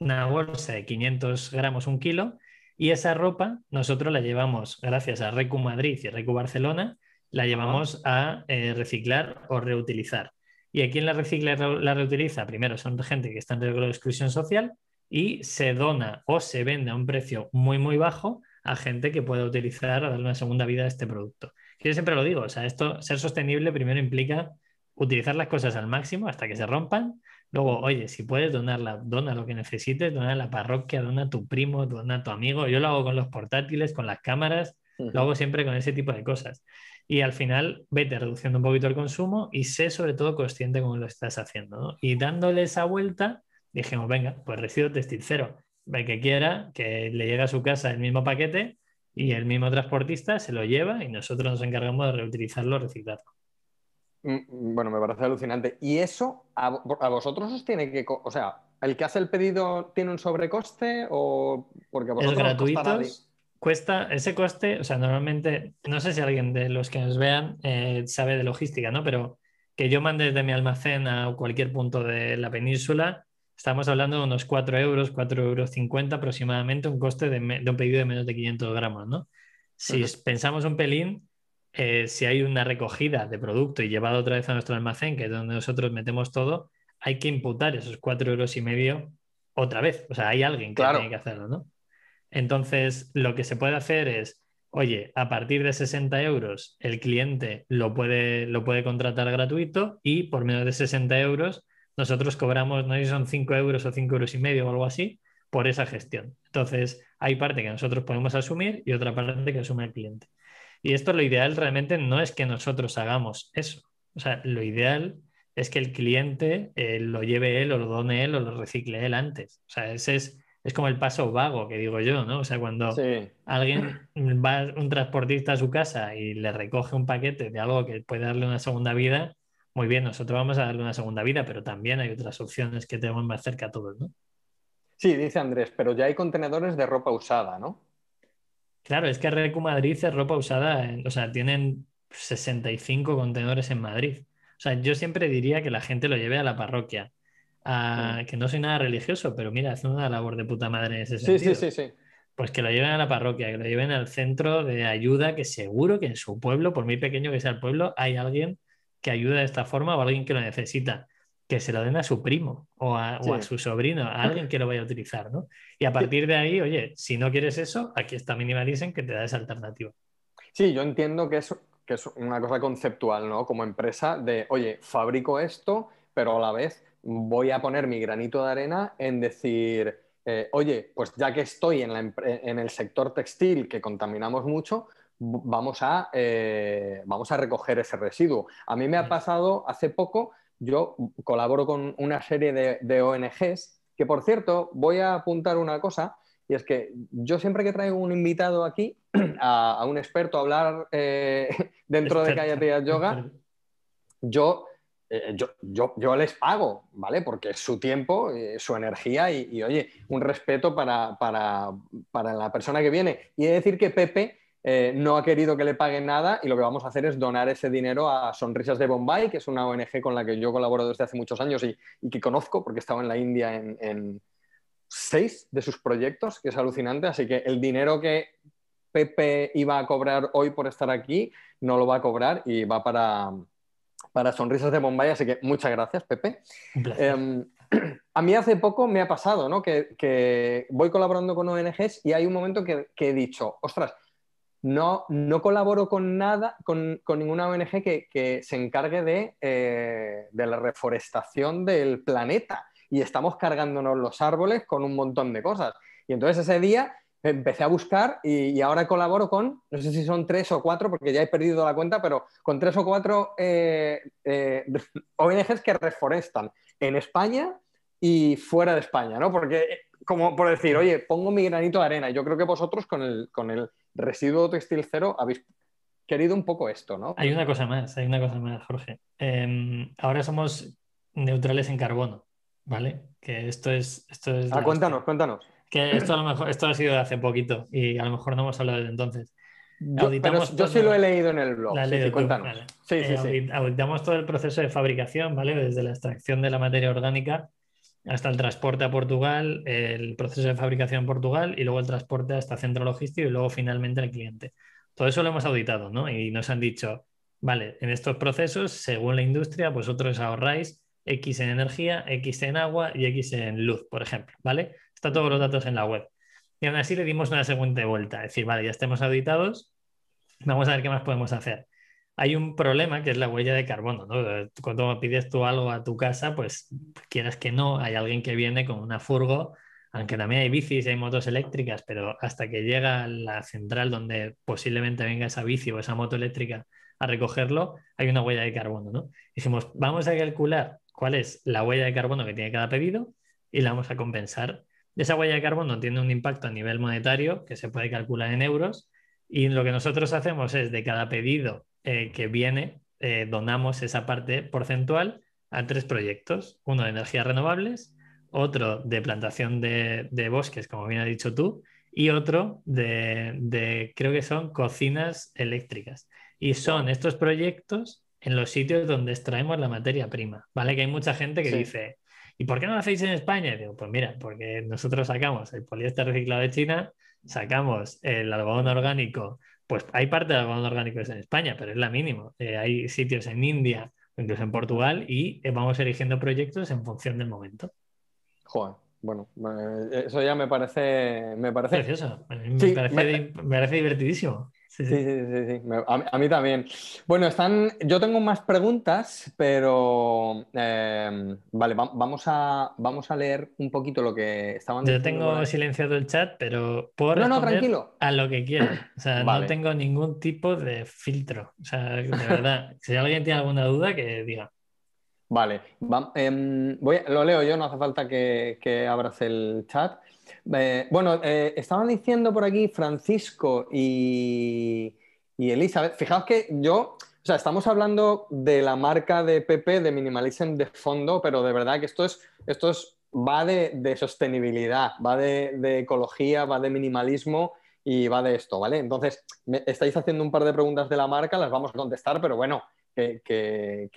una bolsa de 500 gramos, un kilo, y esa ropa nosotros la llevamos, gracias a Recu Madrid y Recu Barcelona, la llevamos a eh, reciclar o reutilizar. ¿Y aquí en la recicla y la reutiliza? Primero son gente que está en riesgo de exclusión social y se dona o se vende a un precio muy, muy bajo a gente que pueda utilizar o darle una segunda vida a este producto. Yo siempre lo digo, sea, esto, ser sostenible primero implica utilizar las cosas al máximo hasta que se rompan Luego, oye, si puedes donarla, dona lo que necesites, dona a la parroquia, dona a tu primo, dona a tu amigo. Yo lo hago con los portátiles, con las cámaras, lo hago siempre con ese tipo de cosas. Y al final, vete reduciendo un poquito el consumo y sé sobre todo consciente cómo lo estás haciendo. Y dándole esa vuelta, dijimos, venga, pues residuo textil cero. El que quiera, que le llegue a su casa el mismo paquete y el mismo transportista se lo lleva y nosotros nos encargamos de reutilizarlo, reciclarlo. Mm, bueno, me parece alucinante. ¿Y eso a, vosotros os tiene que... O sea, ¿el que hace el pedido tiene un sobrecoste o...? Porque a vosotros gratuito cuesta ese coste, o sea, normalmente, no sé si alguien de los que nos vean eh, sabe de logística, ¿no? Pero que yo mande desde mi almacén a cualquier punto de la península, estamos hablando de unos 4 euros, 4,50 euros aproximadamente, un coste de, un pedido de menos de 500 gramos, ¿no? Si pensamos un pelín, eh, si hay una recogida de producto y llevado otra vez a nuestro almacén, que es donde nosotros metemos todo, hay que imputar esos cuatro euros y medio otra vez. O sea, hay alguien que tiene que hacerlo, ¿no? Entonces, lo que se puede hacer es, oye, a partir de 60 euros el cliente lo puede, lo puede contratar gratuito y por menos de 60 euros nosotros cobramos, no sé si son 5 euros o 5 euros y medio o algo así, por esa gestión. Entonces, hay parte que nosotros podemos asumir y otra parte que asume el cliente. Y esto lo ideal realmente no es que nosotros hagamos eso. O sea, lo ideal es que el cliente eh, lo lleve él o lo done él o lo recicle él antes. O sea, ese es, es como el paso vago que digo yo, ¿no? O sea, cuando alguien va un transportista a su casa y le recoge un paquete de algo que puede darle una segunda vida, muy bien, nosotros vamos a darle una segunda vida, pero también hay otras opciones que tenemos más cerca a todos, ¿no? Sí, dice Andrés, pero ya hay contenedores de ropa usada, ¿no? Claro, es que Recu Madrid es ropa usada, o sea, tienen 65 contenedores en Madrid. O sea, yo siempre diría que la gente lo lleve a la parroquia. Mm. Que no soy nada religioso, pero mira, es una labor de puta madre ese sentido. Sí, sí, sí, sí. Pues que lo lleven a la parroquia, que lo lleven al centro de ayuda, que seguro que en su pueblo, por muy pequeño que sea el pueblo, hay alguien que ayuda de esta forma o alguien que lo necesita que se lo den a su primo o a, su sobrino, a alguien que lo vaya a utilizar, ¿no? Y a partir de ahí, oye, si no quieres eso, aquí está Minimalizen, que te da esa alternativa. Sí, yo entiendo que es, que es una cosa conceptual, ¿no? Como empresa de, oye, fabrico esto, pero a la vez voy a poner mi granito de arena en decir, eh, oye, pues ya que estoy en, la, en, el sector textil que contaminamos mucho, vamos a, eh, vamos a recoger ese residuo. A mí me ha pasado hace poco yo colaboro con una serie de, ONGs, que por cierto, voy a apuntar una cosa, y es que yo siempre que traigo un invitado aquí, <clears throat> a, un experto a hablar eh, <laughs> dentro de de Cállate Yoga, eh, yo, yo, yo, les pago, ¿vale? Porque es su tiempo, eh, su energía y, oye, un respeto para, para, para la persona que viene. Y he de decir que Pepe eh, no ha querido que le paguen nada y lo que vamos a hacer es donar ese dinero a Sonrisas de Bombay, que es una ONG con la que yo colaboro desde hace muchos años y, que conozco porque estaba en la India en, seis de sus proyectos, que es alucinante. Así que el dinero que Pepe iba a cobrar hoy por estar aquí, no lo va a cobrar y va para, para Sonrisas de Bombay. Así que muchas gracias, Pepe. Em, <clears throat> a mí hace poco me ha pasado, Que, voy colaborando con ONGs y hay un momento que he dicho, ostras, no, no colaboro con nada, con, ninguna ONG que, se encargue eh, de, la reforestación del planeta. Y estamos cargándonos los árboles con un montón de cosas. Y entonces ese día empecé a buscar y, ahora colaboro con, no sé si son tres o cuatro, porque ya he perdido la cuenta, pero con tres o cuatro eh, eh, <laughs> ONGs que reforestan en España y fuera de España, ¿no? Porque, eh, como por decir, oye, pongo mi granito de arena. Yo creo que vosotros con el, con el residuo textil cero habéis querido un poco esto, ¿no? Hay una cosa más, hay una cosa más, Jorge. Em, ahora somos neutrales en carbono, ¿vale? Que esto es... Esto ah, cuéntanos, cuéntanos. Que esto a lo mejor esto ha sido de hace poquito y a lo mejor no hemos hablado desde entonces. Yo, sí lo he leído en el blog. sí, sí, cuéntanos. Sí, eh, auditamos todo el proceso de fabricación, ¿vale? Desde la extracción de la materia orgánica hasta el transporte a Portugal, el proceso de fabricación en Portugal y luego el transporte hasta centro logístico y luego finalmente al cliente. Todo eso lo hemos auditado, ¿no? Y nos han dicho, vale, en estos procesos, según la industria, vosotros ahorráis X en energía, X en agua y X en luz, por ejemplo, ¿vale? Está todos los datos en la web. Y aún así le dimos una segunda vuelta, es decir, vale, ya estemos auditados, vamos a ver qué más podemos hacer hay un problema que es la huella de carbono, Cuando pides tú algo a tu casa, pues, pues quieras que no, hay alguien que viene con una furgo, aunque también hay bicis y hay motos eléctricas, pero hasta que llega la central donde posiblemente venga esa bici o esa moto eléctrica a recogerlo, hay una huella de carbono, ¿no? Dijimos, vamos a calcular cuál es la huella de carbono que tiene cada pedido y la vamos a compensar. Esa huella de carbono tiene un impacto a nivel monetario que se puede calcular en euros y lo que nosotros hacemos es de cada pedido eh, que viene, eh, donamos esa parte porcentual a tres proyectos, uno de energías renovables, otro de plantación de, bosques, como bien ha dicho tú, y otro de, creo que son cocinas eléctricas. Y son estos proyectos en los sitios donde extraemos la materia prima, ¿vale? Que hay mucha gente que dice, ¿y por qué no lo hacéis en España? Y digo, pues mira, porque nosotros sacamos el poliéster reciclado de China, sacamos el algodón orgánico pues hay parte de abonos orgánicos en España, pero es la mínima. Eh, hay sitios en India, incluso en Portugal, y eh, vamos eligiendo proyectos en función del momento. Juan, bueno, eso ya me parece. Me parece... Precioso. me parece divertidísimo. Sí, sí, sí, A, mí también. Bueno, están, yo tengo más preguntas, pero em, vale, vamos, a, vamos a leer un poquito lo que estaban Yo tengo silenciado el chat, pero por. no, no, tranquilo. a lo que quiera. O sea, no tengo ningún tipo de filtro. O sea, de verdad, si alguien tiene alguna duda, que diga. Vale, em, voy, lo leo yo, no hace falta que, que abras el chat. Eh, bueno, eh, estaban diciendo por aquí Francisco y, y Elizabeth. Fijaos que yo, o sea, estamos hablando de la marca de Pepe, de minimalism de fondo, pero de verdad que esto es, esto es, va de, sostenibilidad, va de, ecología, va de minimalismo y va de esto, ¿vale? Entonces, estáis haciendo un par de preguntas de la marca, las vamos a contestar, pero bueno, que,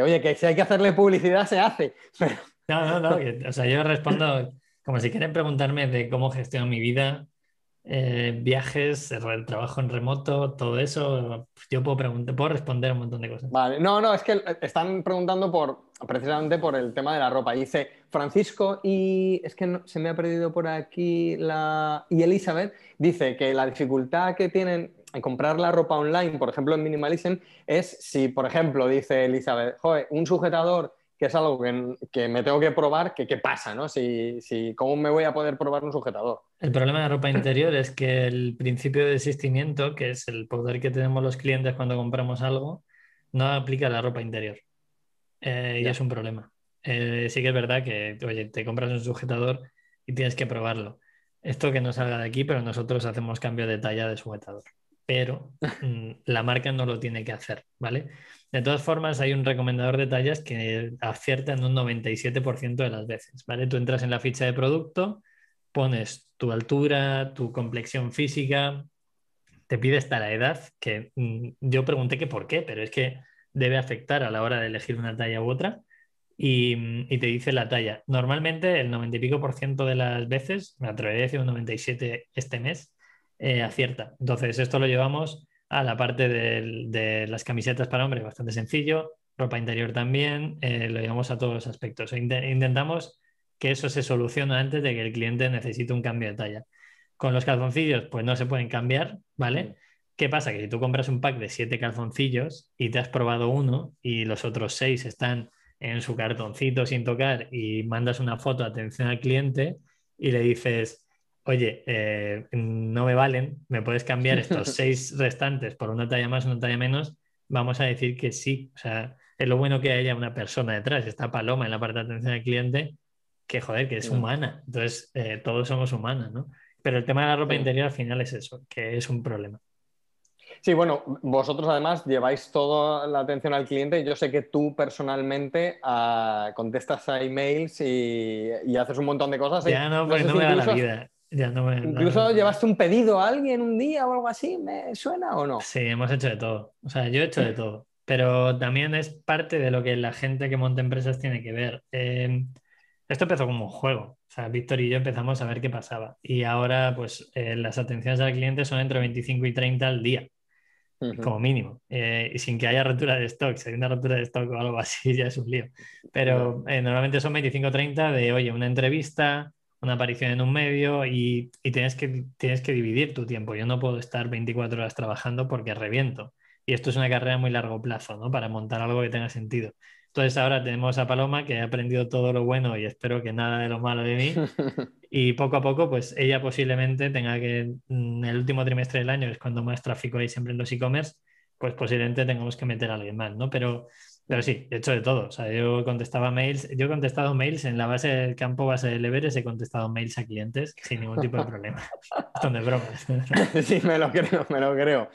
oye, que si hay que hacerle publicidad, se hace. No, no, no, o sea, yo respondo como si quieren preguntarme de cómo gestiono mi vida, eh, viajes, trabajo en remoto, todo eso, yo puedo, responder un montón de cosas. Vale, no, no, es que están preguntando por precisamente por el tema de la ropa. dice Francisco y es que se me ha perdido por aquí la... Y Elizabeth dice que la dificultad que tienen en comprar la ropa online, por ejemplo en Minimalism, es si, por ejemplo, dice Elizabeth, Joder, un sujetador que es algo que, me tengo que probar, que qué pasa, ¿no? Si, si, ¿Cómo me voy a poder probar un sujetador? El problema de ropa interior es que el principio de desistimiento, que es el poder que tenemos los clientes cuando compramos algo, no aplica a la ropa interior. Eh, y es un problema. Eh, sí que es verdad que, oye, te compras un sujetador y tienes que probarlo. Esto que no salga de aquí, pero nosotros hacemos cambio de talla de sujetador. Pero mm, la marca no lo tiene que hacer, ¿vale? De todas formas, hay un recomendador de tallas que acierta en un 97% de las veces, ¿vale? Tú entras en la ficha de producto, pones tu altura, tu complexión física, te pide hasta la edad, que mm, yo pregunté que por qué, pero es que debe afectar a la hora de elegir una talla u otra. Y, mm, te dice la talla. Normalmente el 90 y pico por ciento de las veces, me atrevería a decir un 97 este mes, eh, acierta. Entonces esto lo llevamos a ah, la parte de, las camisetas para hombres, bastante sencillo, ropa interior también, eh, lo llevamos a todos los aspectos. intentamos que eso se solucione antes de que el cliente necesite un cambio de talla. Con los calzoncillos, pues no se pueden cambiar, ¿vale? ¿Qué pasa? Que si tú compras un pack de siete calzoncillos y te has probado uno y los otros seis están en su cartoncito sin tocar y mandas una foto, atención al cliente y le dices, oye, eh, no me valen, me puedes cambiar <laughs> estos seis restantes por una talla más, una talla menos, vamos a decir que sí. O sea, es lo bueno que haya una persona detrás, esta Paloma en la parte de atención al cliente, que joder, que es mm. humana. Entonces, eh, todos somos humanos, ¿no? Pero el tema de la ropa interior al final es eso, que es un problema. Sí, bueno, vosotros además lleváis toda la atención al cliente. Yo sé que tú personalmente ah, contestas a emails y, haces un montón de cosas. ¿eh? Ya no, pues no, me da la vida. Incluso llevaste un pedido a alguien un día o algo así, ¿me suena o no? Sí, hemos hecho de todo. O sea, yo he hecho de todo. Pero también es parte de lo que la gente que monta empresas tiene que ver. Em, esto empezó como un juego. O sea, Víctor y yo empezamos a ver qué pasaba. Y ahora, pues, eh, las atenciones al cliente son entre 25 y 30 al día, como mínimo. Eh, y sin que haya ruptura de stock. Si hay una ruptura de stock o algo así, <laughs> ya es un lío. Pero eh, normalmente son 25 o 30 de, oye, una entrevista, una aparición en un medio y, tienes, que, tienes que dividir tu tiempo. Yo no puedo estar 24 horas trabajando porque reviento. Y esto es una carrera muy largo plazo, ¿no? Para montar algo que tenga sentido. Entonces ahora tenemos a Paloma que ha aprendido todo lo bueno y espero que nada de lo malo de mí. <laughs> Y poco a poco, pues ella posiblemente tenga que, en mm, el último trimestre del año es cuando más tráfico hay siempre en los e-commerce, pues posiblemente tengamos que meter a alguien más, ¿no? Pero pero sí, he hecho de todo. O sea, yo contestaba mails, yo he contestado mails en la base del campo base de Leveres he contestado mails a clientes sin ningún tipo de problema. <laughs> Son de bromas. <laughs> sí, me lo creo, me lo creo.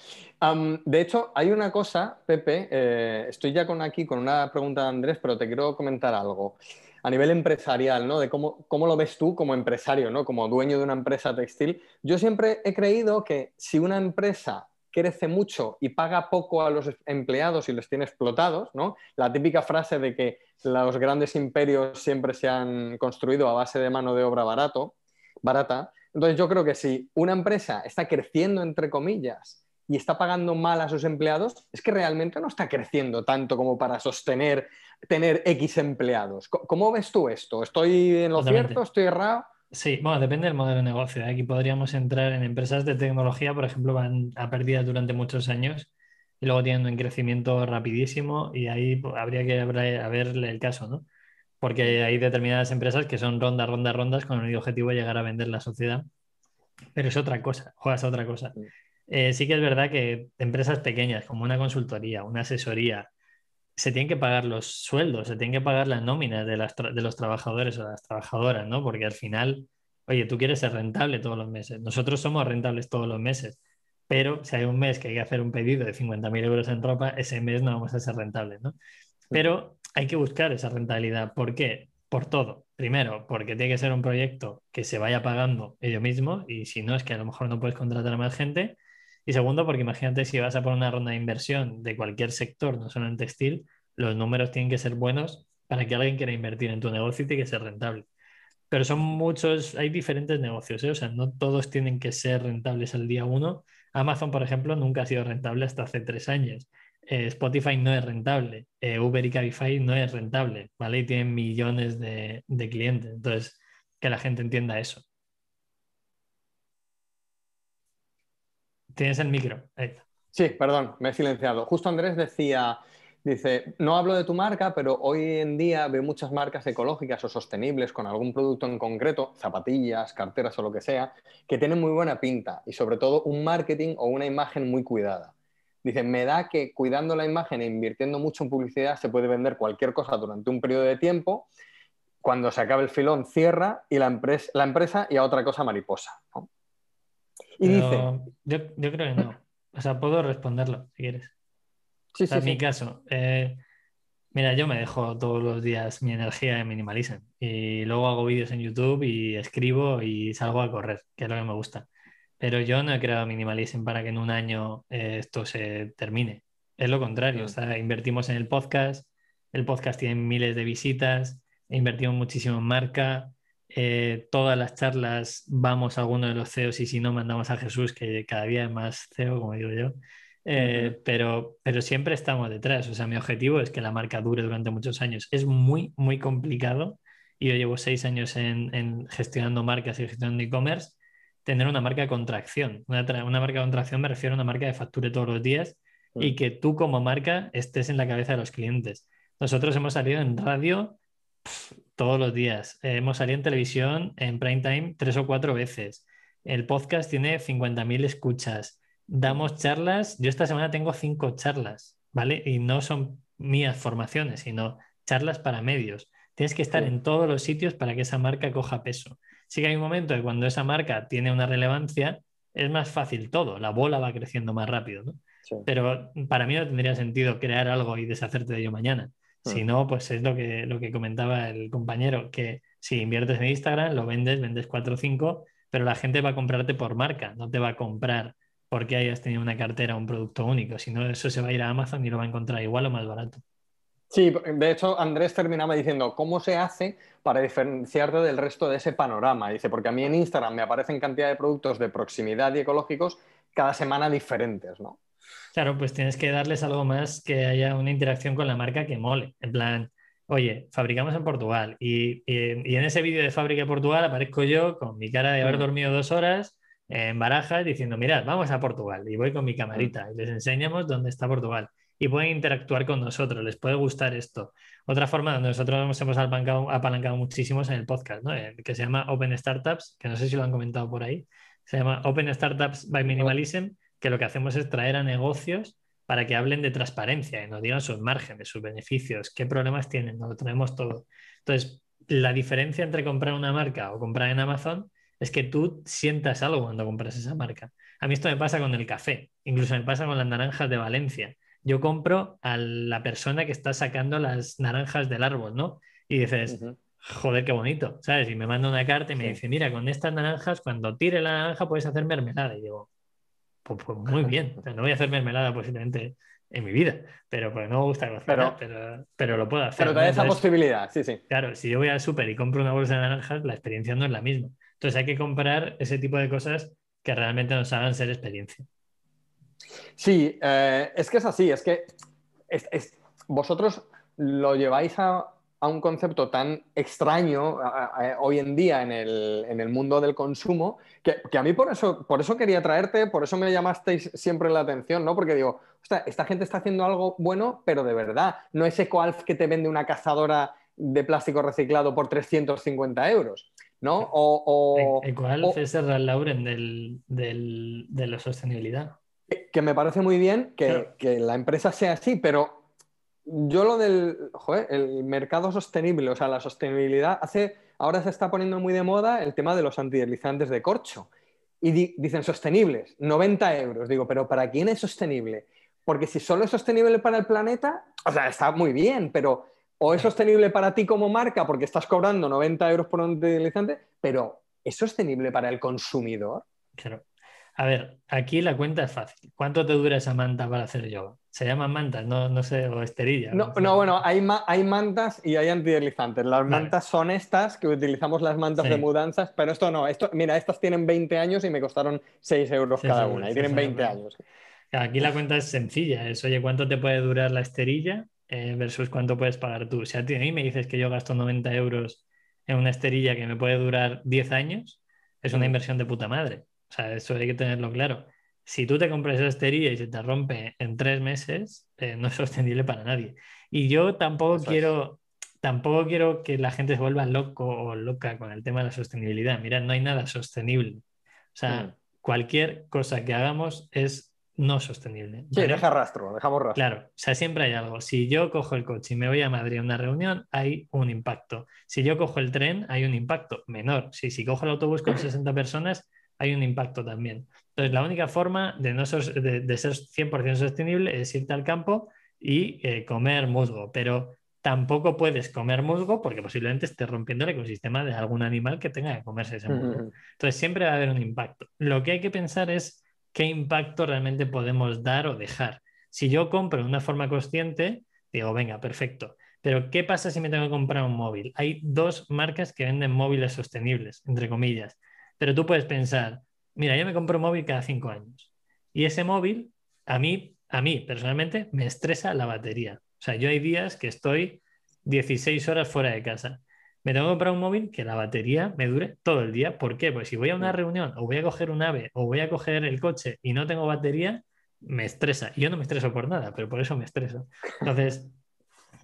de hecho, hay una cosa, Pepe, eh, estoy ya con aquí con una pregunta de Andrés, pero te quiero comentar algo. A nivel empresarial, ¿no? De cómo, cómo lo ves tú como empresario, ¿no? Como dueño de una empresa textil. Yo siempre he creído que si una empresa crece mucho y paga poco a los empleados y los tiene explotados, ¿no? La típica frase de que los grandes imperios siempre se han construido a base de mano de obra barato, barata. Entonces yo creo que si una empresa está creciendo, entre comillas, y está pagando mal a sus empleados, es que realmente no está creciendo tanto como para sostener tener X empleados. ¿Cómo ves tú esto? ¿Estoy en lo cierto? ¿Estoy errado? Sí, bueno, depende del modelo de negocio. ¿eh? Aquí podríamos entrar en empresas de tecnología, por ejemplo, van a pérdida durante muchos años y luego tienen un crecimiento rapidísimo y ahí pues, habría que ver el caso, ¿no? Porque hay determinadas empresas que son rondas, rondas, rondas con el objetivo de llegar a vender la sociedad, pero es otra cosa, juegas a otra cosa. Eh, sí que es verdad que empresas pequeñas, como una consultoría, una asesoría, se tienen que pagar los sueldos, se tienen que pagar las nóminas de, los trabajadores o las trabajadoras, ¿no? Porque al final, oye, tú quieres ser rentable todos los meses. Nosotros somos rentables todos los meses, pero si hay un mes que hay que hacer un pedido de 50.000 euros en ropa, ese mes no vamos a ser rentables, ¿no? Pero hay que buscar esa rentabilidad. ¿Por qué? Por todo. Primero, porque tiene que ser un proyecto que se vaya pagando ello mismo y si no es que a lo mejor no puedes contratar a más gente. Y segundo, porque imagínate si vas a poner una ronda de inversión de cualquier sector, no solo en textil, los números tienen que ser buenos para que alguien quiera invertir en tu negocio y tiene que ser rentable. Pero son muchos, hay diferentes negocios, ¿eh? o sea, no todos tienen que ser rentables al día uno. Amazon, por ejemplo, nunca ha sido rentable hasta hace tres años. Eh, Spotify no es rentable, eh, Uber y Cabify no es rentable, ¿vale? Y tienen millones de clientes. Entonces, que la gente entienda eso. Tienes el micro. Ahí Sí, perdón, me he silenciado. Justo Andrés decía, dice, no hablo de tu marca, pero hoy en día veo muchas marcas ecológicas o sostenibles con algún producto en concreto, zapatillas, carteras o lo que sea, que tienen muy buena pinta y sobre todo un marketing o una imagen muy cuidada. Dice, me da que cuidando la imagen e invirtiendo mucho en publicidad se puede vender cualquier cosa durante un periodo de tiempo. Cuando se acabe el filón, cierra y la empresa, la empresa y a otra cosa mariposa. Yo, creo que no. O sea, puedo responderlo si quieres. en mi caso, eh, mira, yo me dejo todos los días mi energía en Minimalism y luego hago vídeos en YouTube y escribo y salgo a correr, que es lo que me gusta. Pero yo no he creado Minimalism para que en un año eh, esto se termine. Es lo contrario, o sea, invertimos en el podcast, el podcast tiene miles de visitas, invertimos muchísimo en marca, eh, todas las charlas vamos a alguno de los CEOs y si no mandamos a Jesús, que cada día es más CEO, como digo yo. Eh, pero, pero siempre estamos detrás. O sea, mi objetivo es que la marca dure durante muchos años. Es muy, muy complicado. Y yo llevo seis años en, gestionando marcas y gestionando e-commerce. Tener una marca de contracción Una, una, marca de contracción me refiero a una marca de facture todos los días y mm. que tú como marca estés en la cabeza de los clientes. Nosotros hemos salido en radio todos los días. Eh, hemos salido en televisión en prime time tres o cuatro veces. El podcast tiene 50.000 escuchas. Damos charlas. Yo esta semana tengo cinco charlas, ¿vale? Y no son mías formaciones, sino charlas para medios. Tienes que estar en todos los sitios para que esa marca coja peso. Sí que hay un momento que cuando esa marca tiene una relevancia, es más fácil todo. La bola va creciendo más rápido, ¿no? Pero para mí no tendría sentido crear algo y deshacerte de ello mañana. Ah. Si no, pues es lo que, lo que comentaba el compañero, que si inviertes en Instagram, lo vendes, vendes 4 o 5, pero la gente va a comprarte por marca, no te va a comprar porque hayas tenido una cartera o un producto único, Si no, eso se va a ir a Amazon y lo va a encontrar igual o más barato. Sí, de hecho Andrés terminaba diciendo, ¿cómo se hace para diferenciarte del resto de ese panorama? Dice, porque a mí en Instagram me aparecen cantidad de productos de proximidad y ecológicos cada semana diferentes, ¿no? Claro, pues tienes que darles algo más que haya una interacción con la marca que mole. En plan, oye, fabricamos en Portugal y, en ese vídeo de fábrica de Portugal aparezco yo con mi cara de haber dormido dos horas en Barajas diciendo, mirad, vamos a Portugal y voy con mi camarita y les enseñamos dónde está Portugal y pueden interactuar con nosotros, les puede gustar esto. Otra forma donde nosotros nos hemos apalancado, muchísimo es en el podcast, ¿no? Eh, que se llama Open Startups, que no sé si lo han comentado por ahí, se llama Open Startups by Minimalism que lo que hacemos es traer a negocios para que hablen de transparencia y nos digan sus márgenes, sus beneficios, qué problemas tienen, nos lo traemos todo. Entonces, la diferencia entre comprar una marca o comprar en Amazon es que tú sientas algo cuando compras esa marca. A mí esto me pasa con el café, incluso me pasa con las naranjas de Valencia. Yo compro a la persona que está sacando las naranjas del árbol, ¿no? Y dices, joder, qué bonito, ¿sabes? Y me manda una carta y me dice, mira, con estas naranjas, cuando tire la naranja puedes hacer mermelada. Y digo, pues, pues, pues, muy bien. no voy a hacer mermelada posiblemente en mi vida, pero pues no me gusta cocinar, pero, pero, lo puedo hacer. Pero te esa posibilidad, sí, sí. Claro, si yo voy al súper y compro una bolsa de naranjas, la experiencia no es la misma. Entonces hay que comprar ese tipo de cosas que realmente nos hagan ser experiencia. Sí, eh, es que es así, es que es, vosotros lo lleváis a, a un concepto tan extraño hoy en día en el, en el mundo del consumo, que, que, a mí por eso, por eso quería traerte, por eso me llamasteis siempre la atención, ¿no? Porque digo, esta gente está haciendo algo bueno, pero de verdad, no es EcoAlf que te vende una cazadora de plástico reciclado por 350 euros, ¿no? O, e-, EcoAlf es el Ralph Lauren del, del, de la sostenibilidad. Que, me parece muy bien que, que la empresa sea así, pero yo lo del el mercado sostenible, o sea, la sostenibilidad, hace, ahora se está poniendo muy de moda el tema de los antideslizantes de corcho. Y dicen sostenibles, 90 euros. Digo, pero ¿para quién es sostenible? Porque si solo es sostenible para el planeta, o sea, está muy bien, pero o es sostenible para ti como marca porque estás cobrando 90 euros por un antideslizante, pero ¿es sostenible para el consumidor? Claro. A ver, aquí la cuenta es fácil. ¿Cuánto te dura esa manta para hacer yoga? Se llama mantas, no, no sé, o esterillas. No, bueno, hay, hay mantas y hay antideslizantes. Las mantas son estas que utilizamos las mantas de mudanzas, pero esto no. Esto, mira, estas tienen 20 años y me costaron 6 euros cada una y tienen 20 años. Aquí la cuenta es sencilla, es oye, ¿cuánto te puede durar la esterilla eh, versus cuánto puedes pagar tú? Si a ti me dices que yo gasto 90 euros en una esterilla que me puede durar 10 años, es una inversión de puta madre. O sea, eso hay que tenerlo claro. Si tú te compras esa esterilla y se te rompe en tres meses, eh, no es sostenible para nadie. Y yo tampoco quiero, tampoco quiero que la gente se vuelva loco o loca con el tema de la sostenibilidad. Mira, no hay nada sostenible. O sea, hmm. cualquier cosa que hagamos es no sostenible. Sí, deja rastro, dejamos rastro. Claro, o sea, siempre hay algo. Si yo cojo el coche y me voy a Madrid a una reunión, hay un impacto. Si yo cojo el tren, hay un impacto menor. Si, si cojo el autobús con 60 <clears throat> personas, hay un impacto también. Entonces, la única forma de, no ser, 100% sostenible es irte al campo y eh, comer musgo, pero tampoco puedes comer musgo porque posiblemente estés rompiendo el ecosistema de algún animal que tenga que comerse ese musgo. Entonces, siempre va a haber un impacto. Lo que hay que pensar es qué impacto realmente podemos dar o dejar. Si yo compro de una forma consciente, digo, venga, perfecto. Pero, ¿qué pasa si me tengo que comprar un móvil? Hay dos marcas que venden móviles sostenibles, entre comillas. Pero tú puedes pensar, mira, yo me compro un móvil cada cinco años y ese móvil a mí, a mí personalmente me estresa la batería. O sea, yo hay días que estoy 16 horas fuera de casa. Me tengo que comprar un móvil que la batería me dure todo el día. ¿Por qué? Pues si voy a una reunión o voy a coger un ave o voy a coger el coche y no tengo batería, me estresa. Yo no me estreso por nada, pero por eso me estreso. Entonces,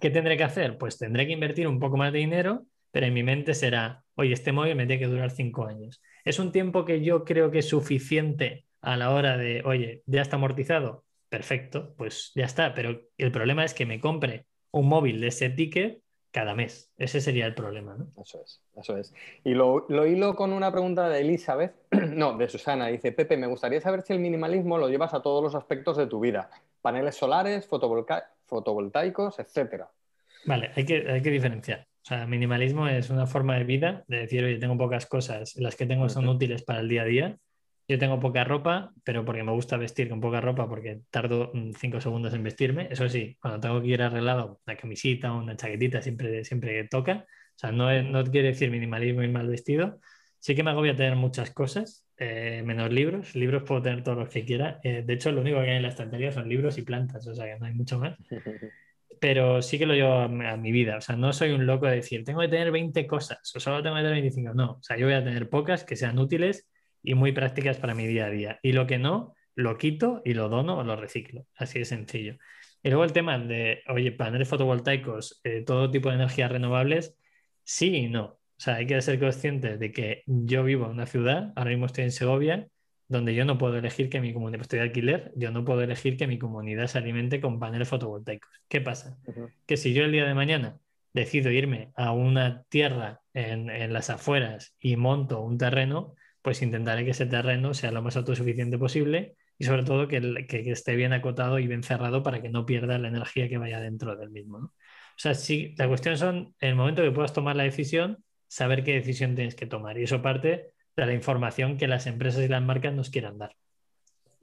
¿qué tendré que hacer? Pues tendré que invertir un poco más de dinero, pero en mi mente será, oye, este móvil me tiene que durar cinco años. Es un tiempo que yo creo que es suficiente a la hora de, oye, ya está amortizado, perfecto, pues ya está. Pero el problema es que me compre un móvil de ese ticket cada mes. Ese sería el problema, ¿no? Eso es, eso es. Y lo, hilo con una pregunta de Elizabeth, <clears throat> no, de Susana. Dice, Pepe, me gustaría saber si el minimalismo lo llevas a todos los aspectos de tu vida. Paneles solares, fotovoltaicos, etc. Vale, hay hay que diferenciar. O sea, minimalismo es una forma de vida, de decir, oye, tengo pocas cosas, las que tengo son útiles para el día a día. Yo tengo poca ropa, pero porque me gusta vestir con poca ropa, porque tardo mm, cinco segundos en vestirme. Eso sí, cuando tengo que ir arreglado, una camisita una chaquetita siempre, siempre toca. O sea, no, no quiere decir minimalismo y mal vestido. Sí que me agobia tener muchas cosas, eh, menos libros. Libros puedo tener todos los que quiera. Eh, de hecho, lo único que hay en la estantería son libros y plantas, o sea que no hay mucho más. <laughs> pero sí que lo llevo a, mi vida. O sea, no soy un loco de decir, tengo que tener 20 cosas o solo tengo que tener 25. No, o sea, yo voy a tener pocas que sean útiles y muy prácticas para mi día a día. Y lo que no, lo quito y lo dono o lo reciclo. Así de sencillo. Y luego el tema de, oye, paneles fotovoltaicos, eh, todo tipo de energías renovables, sí y no. O sea, hay que ser conscientes de que yo vivo en una ciudad, ahora mismo estoy en Segovia, donde yo no puedo elegir que mi comunidad, estoy de alquiler, yo no puedo elegir que mi comunidad se alimente con paneles fotovoltaicos. ¿Qué pasa? Que si yo el día de mañana decido irme a una tierra en, las afueras y monto un terreno, pues intentaré que ese terreno sea lo más autosuficiente posible y sobre todo que, esté bien acotado y bien cerrado para que no pierda la energía que vaya dentro del mismo. O sea, sí, la cuestión son, en el momento que puedas tomar la decisión, saber qué decisión tienes que tomar. Y eso parte la información que las empresas y las marcas nos quieran dar.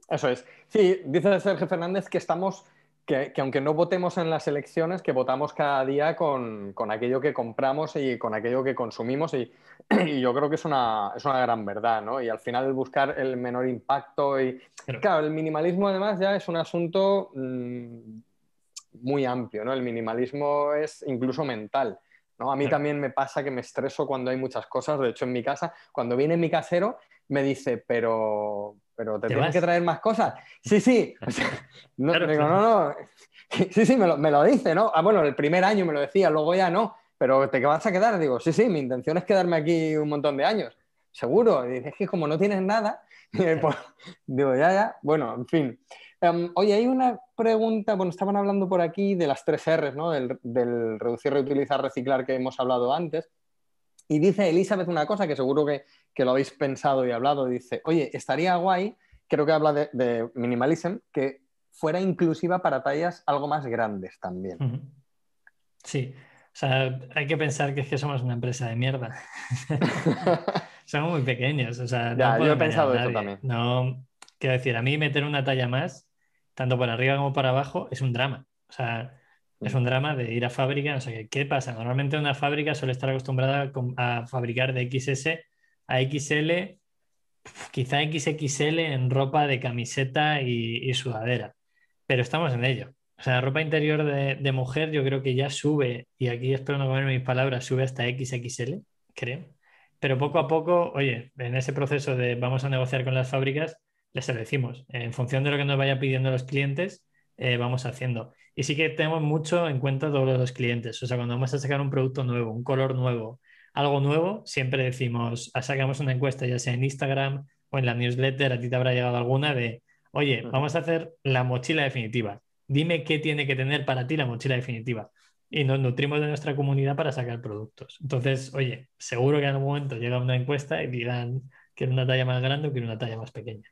Eso es. Sí, dice Sergio Fernández que estamos, que, aunque no votemos en las elecciones, que votamos cada día con, con aquello que compramos y con aquello que consumimos y, <clears throat> yo creo que es una, es una, gran verdad, ¿no? Y al final buscar el menor impacto y... Claro, el minimalismo además ya es un asunto... Mm, muy amplio, ¿no? El minimalismo es incluso mental. A mí también me pasa que me estreso cuando hay muchas cosas. De hecho, en mi casa, cuando viene mi casero, me dice, pero, pero te, tienes que traer más cosas. Sí, sí. <laughs> <laughs> Sí, sí, me lo, dice, ¿no? Ah, bueno, el primer año me lo decía, luego ya no. Pero te vas a quedar, digo, sí, sí, mi intención es quedarme aquí un montón de años. Seguro. Y que como no tienes nada, <laughs> digo, ya, ya. Bueno, en fin. Em, oye, hay una pregunta, bueno, estaban hablando por aquí de las tres R's, ¿no? Del, reducir, reutilizar, reciclar que hemos hablado antes. Y dice Elizabeth una cosa que seguro que, lo habéis pensado y hablado. Dice, oye, estaría guay, creo que habla de, de minimalism, que fuera inclusiva para tallas algo más grandes también. Sí, o sea, hay que pensar que es que somos una empresa de mierda. <laughs> Son muy pequeños, o sea. no yo he pensado eso también. No, quiero decir, a mí meter una talla más, tanto para arriba como para abajo, es un drama. O sea, es mm. un drama de ir a fábrica, O sea, qué pasa. Normalmente una fábrica suele estar acostumbrada a fabricar de XS a XL, quizá XXL en ropa de camiseta y, sudadera, pero estamos en ello. O sea, ropa interior de, de, mujer yo creo que ya sube, y aquí espero no comer mis palabras, sube hasta XXL, creo pero poco a poco, oye, en ese proceso de vamos a negociar con las fábricas, les decimos, en función de lo que nos vaya pidiendo los clientes, eh, vamos haciendo. Y sí que tenemos mucho en cuenta todos los clientes. O sea, cuando vamos a sacar un producto nuevo, un color nuevo, algo nuevo, siempre decimos, ah, sacamos una encuesta, ya sea en Instagram o en la newsletter, a ti te habrá llegado alguna de, oye, vamos a hacer la mochila definitiva. Dime qué tiene que tener para ti la mochila definitiva y nos nutrimos de nuestra comunidad para sacar productos. Entonces, oye, seguro que en algún momento llega una encuesta y dirán que es una talla más grande o que una talla más pequeña.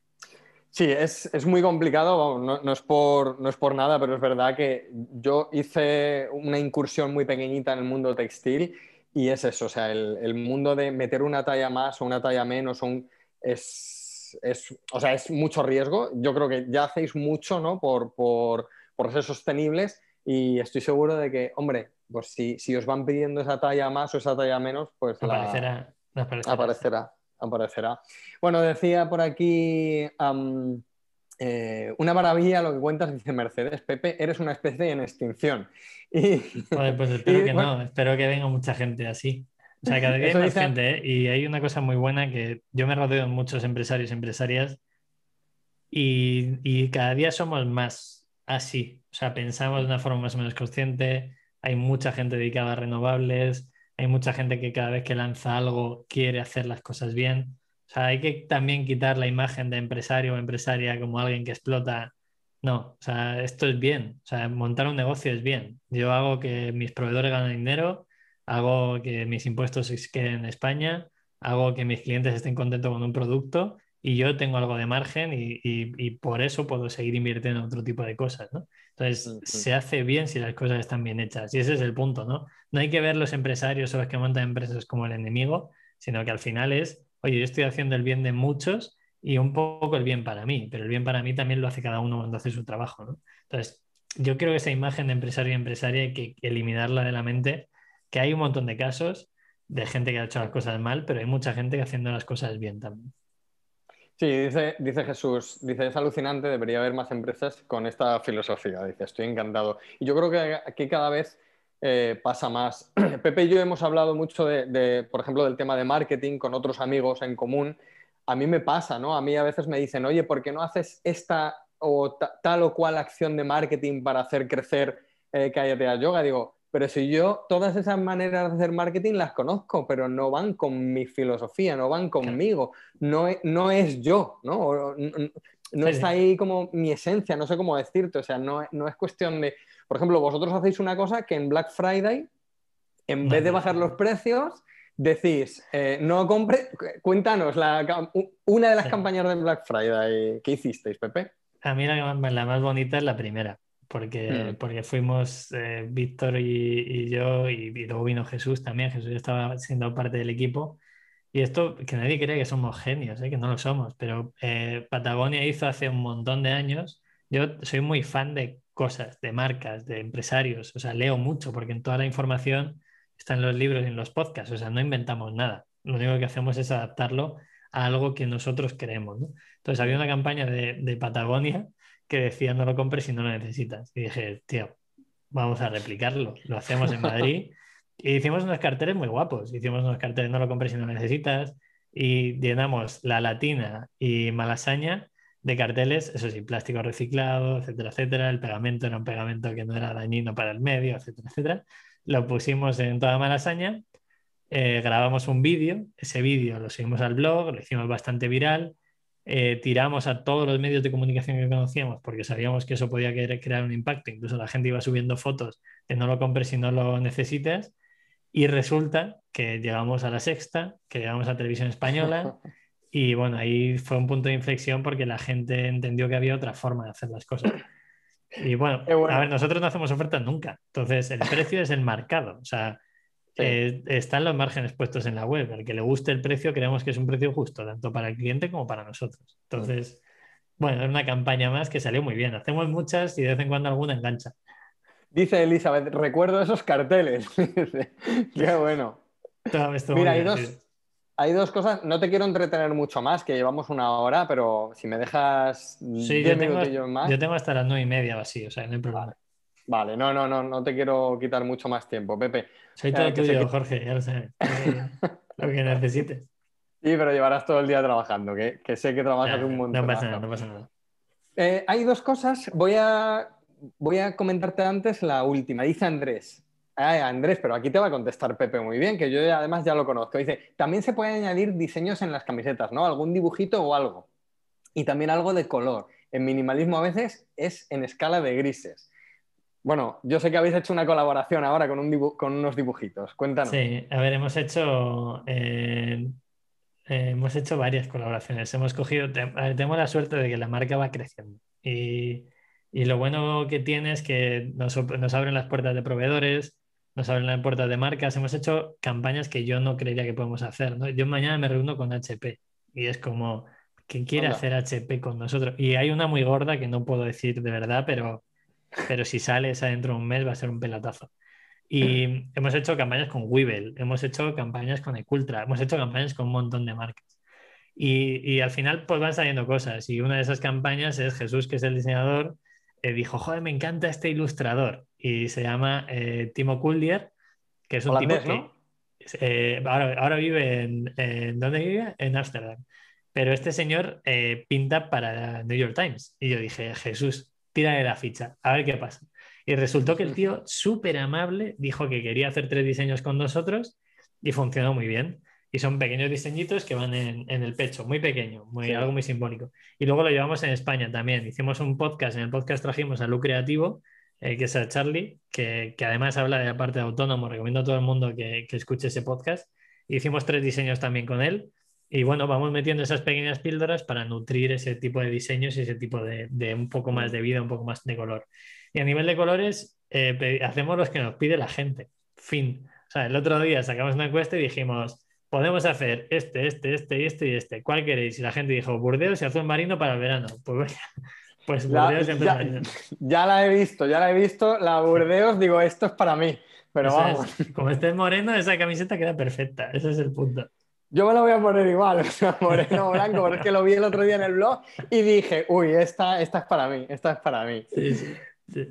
Sí, es, muy complicado, no, es por, no es por nada, pero es verdad que yo hice una incursión muy pequeñita en el mundo textil y es eso, o sea, el, mundo de meter una talla más o una talla menos es, o sea, es mucho riesgo. Yo creo que ya hacéis mucho por, por ser sostenibles y estoy seguro de que, hombre, pues si, os van pidiendo esa talla más o esa talla menos, pues aparecerá. Aparecerá. aparecerá. Bueno, decía por aquí. Eh, una maravilla lo que cuentas, dice Mercedes. Pepe, eres una especie en extinción. Y... pues <laughs> espero que no, espero que venga mucha gente así. O sea, cada <laughs> día más gente, ¿eh? Y hay una cosa muy buena que yo me rodeo de muchos empresarios y empresarias y, y, cada día somos más así. O sea, pensamos de una forma más o menos consciente. Hay mucha gente dedicada a renovables. Hay mucha gente que cada vez que lanza algo quiere hacer las cosas bien. O sea, hay que también quitar la imagen de empresario o empresaria como alguien que explota. No, o sea, esto es bien. O sea, montar un negocio es bien. Yo hago que mis proveedores ganen dinero, hago que mis impuestos se queden en España, hago que mis clientes estén contentos con un producto y yo tengo algo de margen y, por eso puedo seguir invirtiendo en otro tipo de cosas, Entonces, se hace bien si las cosas están bien hechas y ese es el punto, ¿no? No hay que ver los empresarios o los que montan empresas como el enemigo, sino que al final es, oye, yo estoy haciendo el bien de muchos y un poco el bien para mí, pero el bien para mí también lo hace cada uno cuando hace su trabajo, Entonces, yo creo que esa imagen de empresario y empresaria hay que eliminarla de la mente, que hay un montón de casos de gente que ha hecho las cosas mal, pero hay mucha gente que haciendo las cosas bien también. Sí, dice, Jesús, dice, es alucinante, debería haber más empresas con esta filosofía, dice, estoy encantado. Y yo creo que aquí cada vez eh, pasa más. <clears throat> Pepe y yo hemos hablado mucho, de, por ejemplo, del tema de marketing con otros amigos en común. A mí me pasa, ¿no? A mí a veces me dicen, oye, ¿por qué no haces esta o tal o cual acción de marketing para hacer crecer eh, Cállate a Yoga? Digo, pero si yo todas esas maneras de hacer marketing las conozco, pero no van con mi filosofía, no van conmigo, no es, no es yo, ¿no? no, está ahí como mi esencia, no sé cómo decirte, o sea, no, no es cuestión de, por ejemplo, vosotros hacéis una cosa que en Black Friday, en vez de bajar los precios, decís, eh, no compre, cuéntanos la, una de las campañas de Black Friday que hicisteis, Pepe. A mí la, más bonita es la primera, porque, mm. porque fuimos eh, Víctor y, yo, y, luego vino Jesús también, Jesús estaba siendo parte del equipo. Y esto, que nadie cree que somos genios, eh, que no lo somos, pero eh, Patagonia hizo hace un montón de años, yo soy muy fan de cosas, de marcas, de empresarios, o sea, leo mucho, porque en toda la información está en los libros y en los podcasts, o sea, no inventamos nada, lo único que hacemos es adaptarlo a algo que nosotros creemos. Entonces, había una campaña de, de Patagonia que decía no lo compres si no lo necesitas. Y dije, tío, vamos a replicarlo. Lo hacemos en Madrid. y hicimos unos carteles muy guapos. Hicimos unos carteles no lo compres si no lo necesitas. Y llenamos La Latina y Malasaña de carteles, eso sí, plástico reciclado, etcétera, etcétera. El pegamento era un pegamento que no era dañino para el medio, etcétera, etcétera. Lo pusimos en toda Malasaña. Eh, grabamos un vídeo. Ese vídeo lo subimos al blog, lo hicimos bastante viral eh, tiramos a todos los medios de comunicación que conocíamos porque sabíamos que eso podía crear un impacto. Incluso la gente iba subiendo fotos de no lo compres si no lo necesitas. Y resulta que llegamos a la sexta, que llegamos a televisión española. <laughs> Y bueno, ahí fue un punto de inflexión porque la gente entendió que había otra forma de hacer las cosas. Y bueno, a ver, nosotros no hacemos ofertas nunca. Entonces, el precio es el marcado, O sea, eh, están los márgenes puestos en la web. Al que le guste el precio, creemos que es un precio justo, tanto para el cliente como para nosotros. Entonces, bueno, es una campaña más que salió muy bien. Hacemos muchas y de vez en cuando alguna engancha. Dice Elizabeth, recuerdo esos carteles. <laughs> Qué bueno. Mira, hay dos, hay dos, cosas. No te quiero entretener mucho más, que llevamos una hora, pero si me dejas sí, yo tengo, más. Yo tengo hasta las nueve y media así, o sea, no hay problema. Vale, no, no, no, no te quiero quitar mucho más tiempo, Pepe. Soy todo el tuyo, Jorge, ya lo sabes. <laughs> lo que necesites. Sí, pero llevarás todo el día trabajando, que, sé que trabajas un montón. No pasa nada, no pasa nada. Eh, hay dos cosas. Voy a, voy a comentarte antes la última. Dice Andrés. Ah, Andrés, pero aquí te va a contestar Pepe muy bien, que yo además ya lo conozco. Dice, también se pueden añadir diseños en las camisetas, ¿no? Algún dibujito o algo. Y también algo de color. En minimalismo a veces es en escala de grises. Bueno, yo sé que habéis hecho una colaboración ahora con, un con unos dibujitos. Cuéntanos. Sí, a ver, hemos hecho, eh, eh, hemos hecho varias colaboraciones. Hemos cogido, tengo tenemos la suerte de que la marca va creciendo. Y, lo bueno que tiene es que nos, nos, abren las puertas de proveedores, nos abren las puertas de marcas. Hemos hecho campañas que yo no creía que podemos hacer. Yo mañana me reúno con HP y es como, ¿qué quiere hacer HP con nosotros? Y hay una muy gorda que no puedo decir de verdad, pero pero si sales adentro de un mes va a ser un pelotazo. Y hemos hecho campañas con Weevil, hemos hecho campañas con Ecultra, hemos hecho campañas con un montón de marcas. Y, y, al final pues van saliendo cosas. Y una de esas campañas es Jesús, que es el diseñador, eh, dijo, joder, me encanta este ilustrador. Y se llama eh, Timo Kuldier, que es un tipo que eh, ahora, vive en, en ¿dónde vive? En Ámsterdam. Pero este señor pinta para New York Times. Y yo dije, Jesús, de la ficha, a ver qué pasa. Y resultó que el tío, súper amable, dijo que quería hacer tres diseños con nosotros y funcionó muy bien. Y son pequeños diseñitos que van en, el pecho, muy pequeño, muy, algo muy simbólico. Y luego lo llevamos en España también. Hicimos un podcast, en el podcast trajimos a Lu Creativo, eh, que es a Charlie, que, además habla de la parte de autónomo. Recomiendo a todo el mundo que, que escuche ese podcast. Hicimos tres diseños también con él y bueno, vamos metiendo esas pequeñas píldoras para nutrir ese tipo de diseños y ese tipo de, un poco más de vida, un poco más de color. Y a nivel de colores, eh, hacemos los que nos pide la gente. Fin. O sea, el otro día sacamos una encuesta y dijimos, podemos hacer este, este, este y este y este. ¿Cuál queréis? Y la gente dijo, Burdeos y azul marino para el verano. <laughs> Pues, pues Burdeos ya, la he visto, ya la he visto. La Burdeos, digo, esto es para mí. Pero vamos. como estés moreno, esa camiseta queda perfecta. Ese es el punto. Yo me lo voy a poner igual, <laughs> moreno blanco, porque que lo vi el otro día en el blog y dije, uy, esta, esta es para mí, esta es para mí.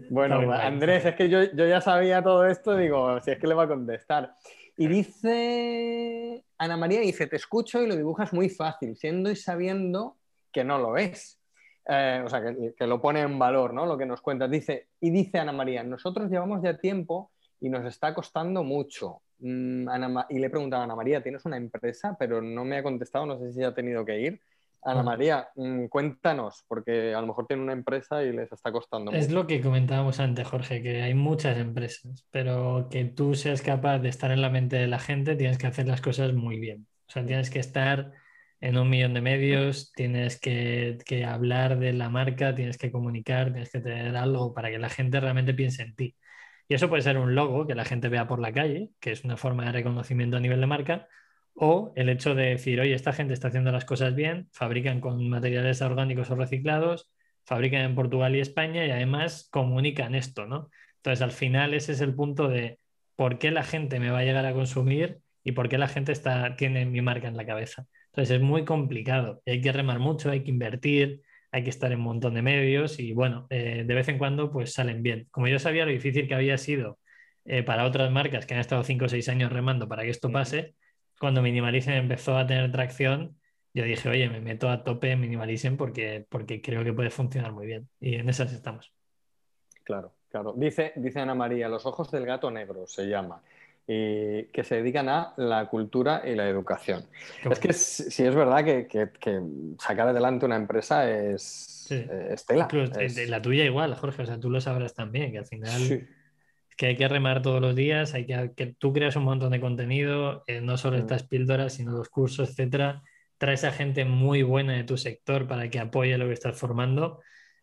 Bueno, Andrés, es que yo, ya sabía todo esto, digo, si es que le va a contestar. Y dice Ana María, dice, te escucho y lo dibujas muy fácil, siendo y sabiendo que no lo es. Eh, o sea, que, que, lo pone en valor, ¿no? Lo que nos cuentas. Dice, y dice Ana María, nosotros llevamos ya tiempo y nos está costando mucho. Mm, Ana, y le he preguntado a Ana María, ¿tienes una empresa? Pero no me ha contestado, no sé si ha tenido que ir. Ana María, mm, cuéntanos, porque a lo mejor tiene una empresa y les está costando. Es lo que comentábamos antes, Jorge, que hay muchas empresas, pero que tú seas capaz de estar en la mente de la gente, tienes que hacer las cosas muy bien. O sea, tienes que estar en un millón de medios, tienes que, que hablar de la marca, tienes que comunicar, tienes que tener algo para que la gente realmente piense en ti. Y eso puede ser un logo que la gente vea por la calle, que es una forma de reconocimiento a nivel de marca, o el hecho de decir, oye, esta gente está haciendo las cosas bien, fabrican con materiales orgánicos o reciclados, fabrican en Portugal y España y además comunican esto, ¿no? Entonces, al final ese es el punto de por qué la gente me va a llegar a consumir y por qué la gente está, tiene mi marca en la cabeza. Entonces, es muy complicado. Hay que remar mucho, hay que invertir, hay que estar en un montón de medios y bueno, eh, de vez en cuando pues salen bien. Como yo sabía lo difícil que había sido eh, para otras marcas que han estado 5 o 6 años remando para que esto mm. pase, cuando Minimalism empezó a tener tracción, yo dije, oye, me meto a tope en Minimalism porque, porque creo que puede funcionar muy bien. Y en esas estamos. Claro, claro. Dice, dice Ana María, los ojos del gato negro se llama y eh, que se dedican a la cultura y la educación. Es que si es verdad que, sacar adelante una empresa es, eh, estela La tuya igual, Jorge, o sea, tú lo sabrás también, que al final... Es que hay que remar todos los días, hay que, que tú creas un montón de contenido, eh, no solo mm. estas píldoras, sino los cursos, etcétera. Traes a gente muy buena de tu sector para que apoye lo que estás formando.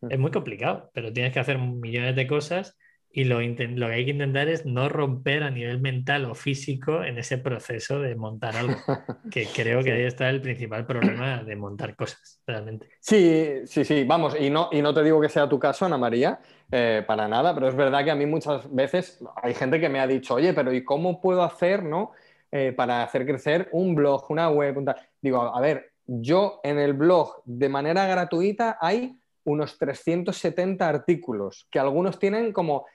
Es mm. muy complicado, pero tienes que hacer millones de cosas y lo, lo, que hay que intentar es no romper a nivel mental o físico en ese proceso de montar algo, <laughs> que creo que ahí está el principal problema de montar cosas, realmente. Sí, sí, sí, vamos, y no, y no te digo que sea tu caso, Ana María, eh, para nada, pero es verdad que a mí muchas veces hay gente que me ha dicho, oye, pero ¿y cómo puedo hacer, no? Eh, para hacer crecer un blog, una web, Digo, a ver, yo en el blog de manera gratuita hay unos 370 artículos, que algunos tienen como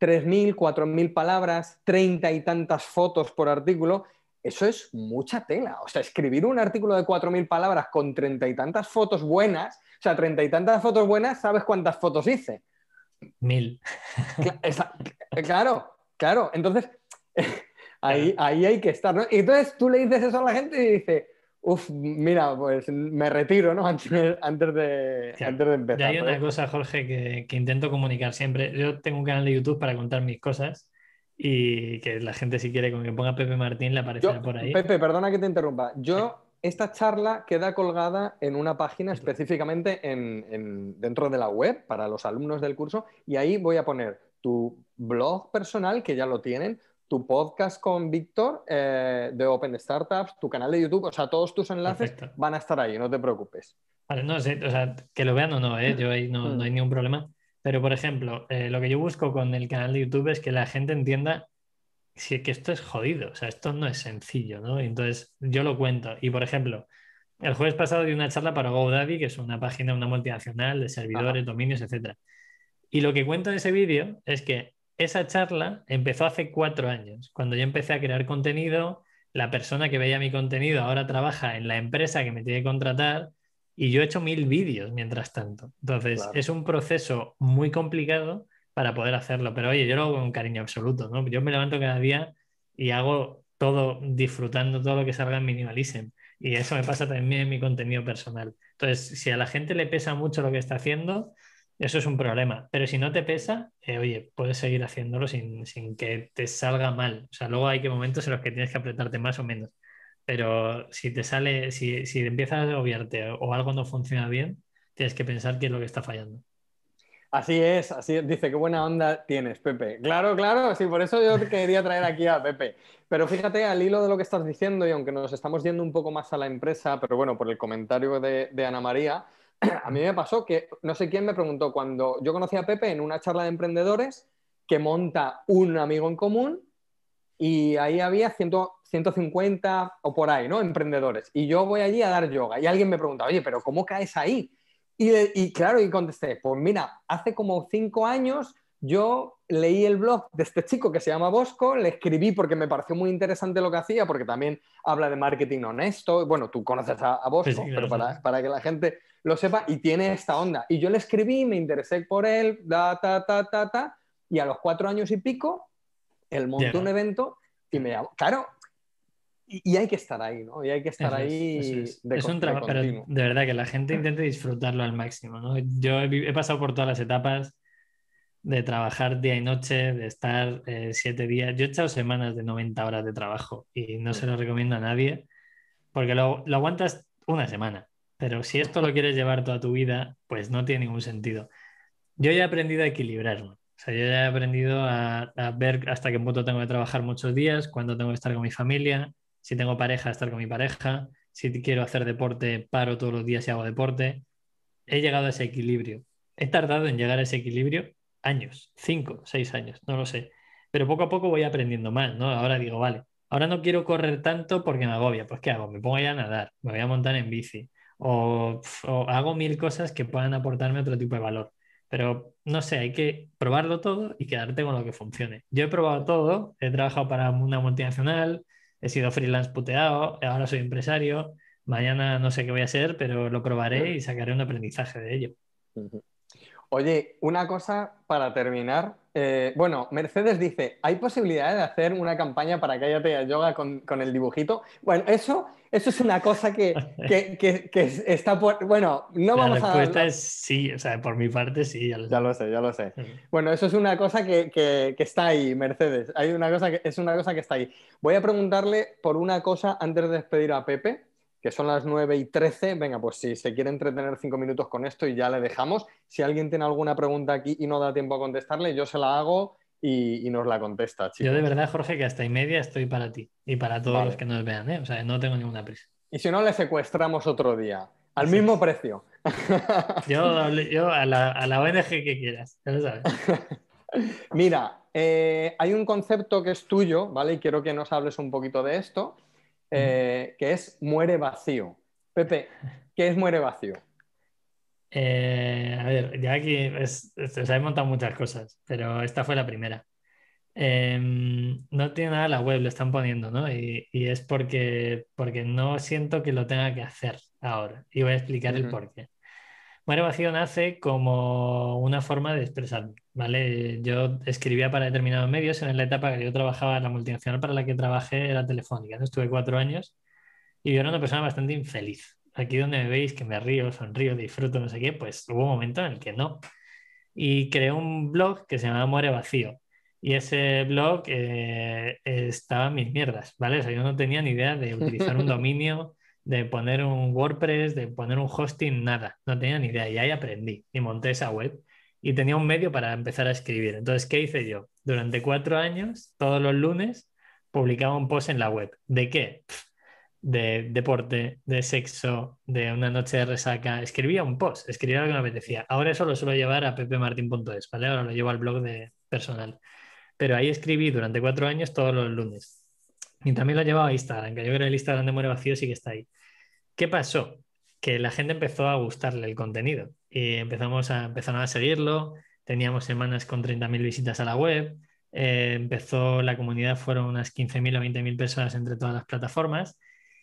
3.000, 4.000 palabras, treinta y tantas fotos por artículo, eso es mucha tela. O sea, escribir un artículo de 4.000 palabras con treinta y tantas fotos buenas, o sea, treinta y tantas fotos buenas, ¿sabes cuántas fotos hice? Mil. Eh, claro, claro. Entonces, <laughs> ahí, ahí hay que estar. ¿no? Y entonces tú le dices eso a la gente y dice, Uf, mira, pues me retiro, ¿no? <laughs> Antes, de, antes de, empezar. hay una cosa, Jorge, que, intento comunicar siempre. Yo tengo un canal de YouTube para contar mis cosas y que la gente, si quiere, con que ponga Pepe Martín, le aparecerá por ahí. Pepe, perdona que te interrumpa. Yo, esta charla queda colgada en una página específicamente dentro de la web para los alumnos del curso y ahí voy a poner tu blog personal, que ya lo tienen, tu podcast con Víctor eh, de Open Startups, tu canal de YouTube, o sea, todos tus enlaces van a estar ahí, no te preocupes. Vale, no sé, o sea, que lo vean o no, ¿eh? yo ahí no, hay mm. ningún problema. Pero, por ejemplo, eh, lo que yo busco con el canal de YouTube es que la gente entienda que esto es jodido, o sea, esto no es sencillo, ¿no? Entonces, yo lo cuento. Y, por ejemplo, el jueves pasado di una charla para GoDaddy, que es una página, una multinacional de servidores, dominios, etc. Y lo que cuento en ese vídeo es que esa charla empezó hace cuatro años, cuando yo empecé a crear contenido, la persona que veía mi contenido ahora trabaja en la empresa que me tiene que contratar y yo he hecho mil vídeos mientras tanto. Entonces, es un proceso muy complicado para poder hacerlo, pero oye, yo lo hago con cariño absoluto, ¿no? Yo me levanto cada día y hago todo disfrutando todo lo que salga en Minimalism. Y eso me pasa también en mi contenido personal. Entonces, si a la gente le pesa mucho lo que está haciendo, eso es un problema. Pero si no te pesa, eh, oye, puedes seguir haciéndolo sin, que te salga mal. O sea, luego hay que momentos en los que tienes que apretarte más o menos. Pero si te sale, si, empiezas a obviarte o algo no funciona bien, tienes que pensar qué es lo que está fallando. Así es, así Dice, qué buena onda tienes, Pepe. Claro, claro, sí, por eso yo quería traer aquí a Pepe. Pero fíjate, al hilo de lo que estás diciendo, y aunque nos estamos yendo un poco más a la empresa, pero bueno, por el comentario de Ana María, <clears throat> a mí me pasó que no sé quién me preguntó cuando yo conocí a Pepe en una charla de emprendedores que monta un amigo en común y ahí había 150 o por ahí, ¿no? Emprendedores. Y yo voy allí a dar yoga y alguien me pregunta, oye, pero ¿cómo caes ahí? Y, claro, y contesté, pues mira, hace como cinco años yo leí el blog de este chico que se llama Bosco, le escribí porque me pareció muy interesante lo que hacía, porque también habla de marketing honesto. Bueno, tú conoces a, Bosco, pero para, que la gente lo sepa y tiene esta onda. Y yo le escribí, me interesé por él, ta, ta, ta, ta, y a los cuatro años y pico, él montó un evento y me llamó. Claro, y, hay que estar ahí, ¿no? Y hay que estar ahí. Es, De es un trabajo, pero de verdad que la gente intente disfrutarlo al máximo, ¿no? Yo he, pasado por todas las etapas de trabajar día y noche, de estar eh, siete días. Yo he echado semanas de 90 horas de trabajo y no se lo recomiendo a nadie porque lo, lo aguantas una semana. Pero si esto lo quieres llevar toda tu vida, pues no tiene ningún sentido. Yo ya he aprendido a equilibrarlo. O sea, yo ya he aprendido a, ver hasta qué punto tengo que trabajar muchos días, cuándo tengo que estar con mi familia, si tengo pareja, estar con mi pareja, si quiero hacer deporte, paro todos los días y hago deporte. He llegado a ese equilibrio. He tardado en llegar a ese equilibrio años, cinco, seis años, no lo sé. Pero poco a poco voy aprendiendo más, ¿no? Ahora digo, vale, ahora no quiero correr tanto porque me agobia. Pues ¿qué hago? Me pongo ya a nadar, me voy a montar en bici, o, hago mil cosas que puedan aportarme otro tipo de valor. Pero no sé, hay que probarlo todo y quedarte con lo que funcione. Yo he probado todo, he trabajado para una multinacional, he sido freelance puteado, ahora soy empresario, mañana no sé qué voy a hacer, pero lo probaré y sacaré un aprendizaje de ello. Oye, una cosa para terminar. Eh, bueno, Mercedes dice, ¿hay posibilidad de hacer una campaña para que a Yoga con, el dibujito? Bueno, eso, eso es una cosa que, que, está por... Bueno, no vamos a... La respuesta es sí, o sea, por mi parte sí. Ya lo, sé, ya lo sé. Bueno, eso es una cosa que, está ahí, Mercedes. Hay una cosa que, es una cosa que está ahí. Voy a preguntarle por una cosa antes de despedir a Pepe que son las 9 y 13, venga, pues si se quiere entretener cinco minutos con esto y ya le dejamos. Si alguien tiene alguna pregunta aquí y no da tiempo a contestarle, yo se la hago y, nos la contesta. Yo de verdad, Jorge, que hasta y media estoy para ti y para todos los que nos vean, ¿eh? o sea, no tengo ninguna prisa. Y si no, le secuestramos otro día, al mismo precio. <laughs> Yo, a, la, ONG que quieras, ya sabes. <laughs> Mira, eh, hay un concepto que es tuyo, ¿vale? Y quiero que nos hables un poquito de esto eh, que es Muere Vacío. Pepe, ¿qué es Muere Vacío? Eh, a ver, ya aquí se han montado muchas cosas, pero esta fue la primera. Em, no tiene nada la web, lo están poniendo, ¿no? Y, es porque, porque no siento que lo tenga que hacer ahora. Y voy a explicar el por qué. Muere Vacío nace como una forma de expresarme. ¿vale? Yo escribía para determinados medios, en la etapa que yo trabajaba, la multinacional para la que trabajé era Telefónica, estuve cuatro años y yo era una persona bastante infeliz. Aquí donde me veis, que me río, sonrío, disfruto, no sé qué, pues hubo un momento en el que no. Y creé un blog que se llamaba Muere Vacío. Y ese blog eh, estaba en mis mierdas, ¿vale? yo no tenía ni idea de utilizar un <laughs> dominio, de poner un WordPress, de poner un hosting, nada. No tenía ni idea. Y ahí aprendí y monté esa web y tenía un medio para empezar a escribir. Entonces, ¿qué hice yo? Durante cuatro años, todos los lunes, publicaba un post en la web. ¿De qué? De deporte, de sexo, de una noche de resaca. Escribía un post, escribía lo que me apetecía. Ahora eso lo suelo llevar a pepemartin.es, ¿vale? Ahora lo llevo al blog de personal. Pero ahí escribí durante cuatro años todos los lunes. Y también lo llevaba a Instagram, que yo creo que el Instagram de Muere Vacío sí que está ahí. ¿Qué pasó? Que la gente empezó a gustarle el contenido y eh, empezamos a, empezaron a seguirlo. Teníamos semanas con 30.000 visitas a la web. Eh, empezó la comunidad, fueron unas 15.000 o 20.000 personas entre todas las plataformas.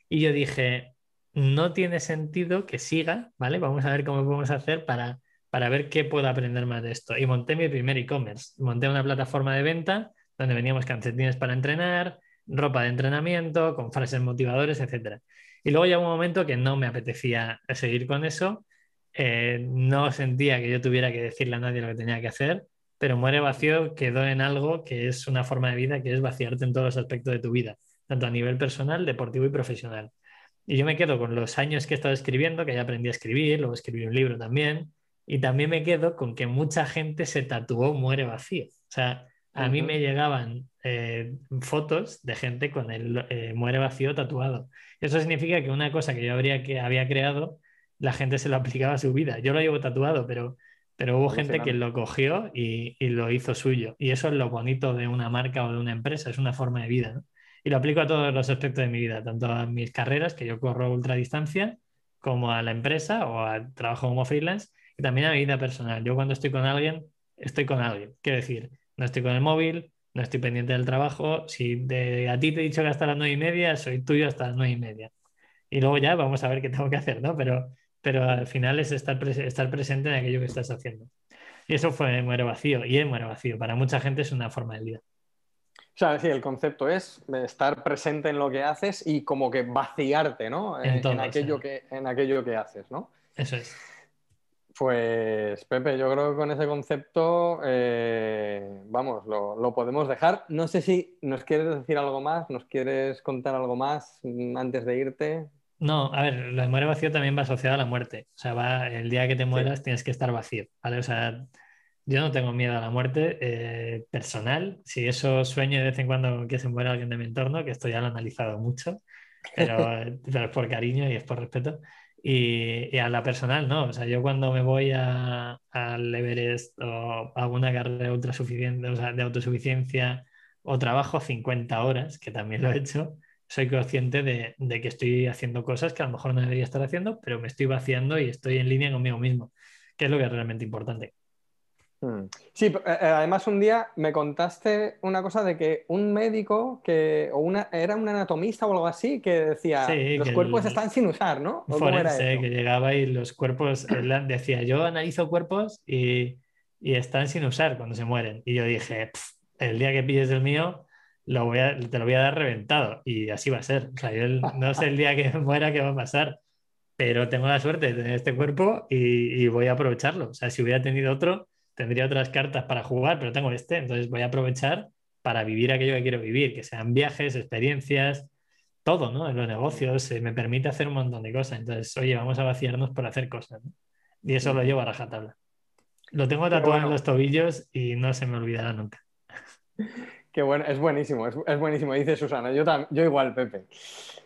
Y yo dije, no tiene sentido que siga, ¿vale? Vamos a ver cómo podemos hacer para, para ver qué puedo aprender más de esto. Y monté mi primer e-commerce. Monté una plataforma de venta donde veníamos cancetines para entrenar, ropa de entrenamiento, con frases motivadores, etc. Y luego llegó un momento que no me apetecía seguir con eso eh, no sentía que yo tuviera que decirle a nadie lo que tenía que hacer, pero muere vacío quedó en algo que es una forma de vida, que es vaciarte en todos los aspectos de tu vida, tanto a nivel personal, deportivo y profesional. Y yo me quedo con los años que he estado escribiendo, que ya aprendí a escribir, luego escribí un libro también, y también me quedo con que mucha gente se tatuó muere vacío. O sea, a mí me llegaban eh, fotos de gente con el eh, muere vacío tatuado. Eso significa que una cosa que yo habría que, había creado la gente se lo aplicaba a su vida. Yo lo llevo tatuado, pero, pero hubo gente que lo cogió y, lo hizo suyo. Y eso es lo bonito de una marca o de una empresa, es una forma de vida. Y lo aplico a todos los aspectos de mi vida, tanto a mis carreras, que yo corro ultradistancia, como a la empresa o al trabajo como freelance, y también a mi vida personal. Yo cuando estoy con alguien, estoy con alguien. Quiero decir, no estoy con el móvil, no estoy pendiente del trabajo. Si a ti te he dicho que hasta las nueve y media, soy tuyo hasta las nueve y media. Y luego ya vamos a ver qué tengo que hacer, ¿no? Pero pero al final es estar, estar presente en aquello que estás haciendo. Y eso fue Muero Vacío, y es Muero Vacío. Para mucha gente es una forma de vida. O sea, sí, el concepto es estar presente en lo que haces y como que vaciarte, ¿no? en, aquello que, en aquello que haces, ¿no? Eso es. Pues Pepe, yo creo que con ese concepto, eh, vamos, lo, lo, podemos dejar. No sé si nos quieres decir algo más, nos quieres contar algo más mm, antes de irte. No, a ver, lo de muerte vacío también va asociado a la muerte. O sea, va, el día que te mueras tienes que estar vacío, ¿vale? O sea, yo no tengo miedo a la muerte eh, personal. Si eso sueño de vez en cuando que se muera alguien de mi entorno, que esto ya lo he analizado mucho, pero, <laughs> es por cariño y es por respeto. Y, a la personal, no. O sea, yo cuando me voy al Everest o alguna una carrera de autosuficiencia o trabajo 50 horas, que también lo he hecho, soy consciente de, que estoy haciendo cosas que a lo mejor no debería estar haciendo, pero me estoy vaciando y estoy en línea conmigo mismo, que es lo que es realmente importante. Hmm. Sí, eh, eh, además un día me contaste una cosa de que un médico que o una, era un anatomista o algo así que decía los cuerpos están sin usar, ¿no? forense, que llegaba y los cuerpos decía yo analizo cuerpos y, y, están sin usar cuando se mueren y yo dije el día que pilles el mío voy a, te lo voy a dar reventado y así va a ser. no sé el día que <laughs> muera qué va a pasar, pero tengo la suerte de tener este cuerpo y, voy a aprovecharlo. O sea, si hubiera tenido otro, tendría otras cartas para jugar, pero tengo este, entonces voy a aprovechar para vivir aquello que quiero vivir, que sean viajes, experiencias, todo, ¿no? En los negocios me permite hacer un montón de cosas. Entonces, oye, vamos a vaciarnos por hacer cosas. Y eso lo llevo a rajatabla. Lo tengo tatuado en los tobillos y no se me olvidará nunca. <laughs> Qué bueno, es buenísimo, es, buenísimo, dice Susana. Yo, yo igual, Pepe.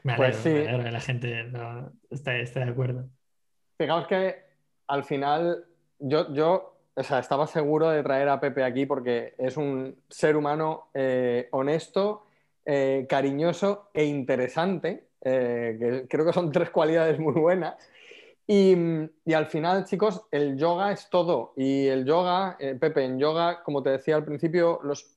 Me pues sí. que la gente esté, de acuerdo. Fijaos que al final yo, yo estaba seguro de traer a Pepe aquí porque es un ser humano eh, honesto, eh, cariñoso e interesante, eh, creo que son <laughs> tres cualidades muy buenas. y, al final, chicos, el yoga es todo. Y el yoga, Pepe, en yoga, como te decía al principio, los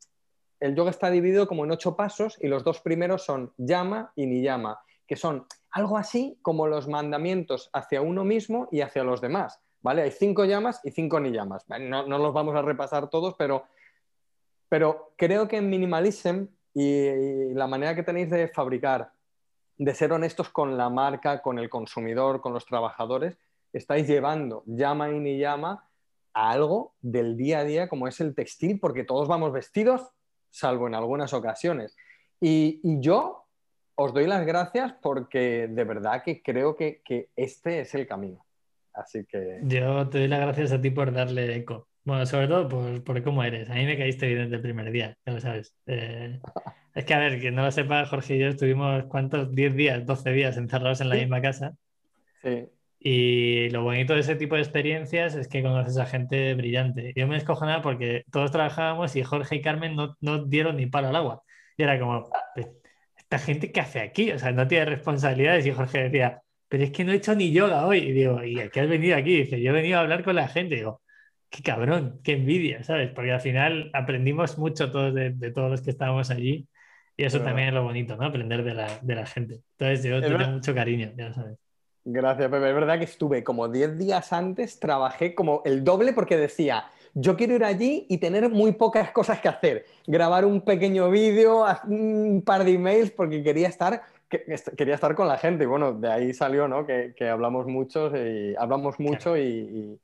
el yoga está dividido como en ocho pasos y los dos primeros son llama y ni llama, que son algo así como los mandamientos hacia uno mismo y hacia los demás. ¿Vale? Hay cinco llamas y cinco ni llamas. no los vamos a repasar todos, pero, pero creo que en Minimalism y, la manera que tenéis de fabricar, de ser honestos con la marca, con el consumidor, con los trabajadores, estáis llevando llama y ni llama a algo del día a día como es el textil, porque todos vamos vestidos salvo en algunas ocasiones. Y, yo os doy las gracias porque de verdad que creo que, este es el camino. Así que... Yo te doy las gracias a ti por darle eco. Bueno, sobre todo por, por cómo eres. A mí me caíste bien desde el primer día, ya lo sabes. Eh, es que, a ver, que no lo sepa, Jorge y yo estuvimos, ¿cuántos? 10 días, 12 días encerrados en la misma casa. Sí. Y lo bonito de ese tipo de experiencias es que conoces a gente brillante. Yo me nada porque todos trabajábamos y Jorge y Carmen no, no dieron ni palo al agua. Y era como, ¿esta gente qué hace aquí? O sea, no tiene responsabilidades. Y Jorge decía, pero es que no he hecho ni yoga hoy. Y digo, ¿y a qué has venido aquí? dice, yo he venido a hablar con la gente. Y digo, qué cabrón, qué envidia, ¿sabes? Porque al final aprendimos mucho todos de, todos los que estábamos allí. Y eso también es lo bonito, ¿no? Aprender de la, de la gente. Entonces, yo tengo mucho cariño, ya lo sabes. Gracias, Pepe. Es verdad que estuve como 10 días antes, trabajé como el doble porque decía, yo quiero ir allí y tener muy pocas cosas que hacer. Grabar un pequeño vídeo, un par de emails, porque quería estar, quería estar con la gente. Y bueno, de ahí salió, ¿no? Que, hablamos mucho y hablamos mucho y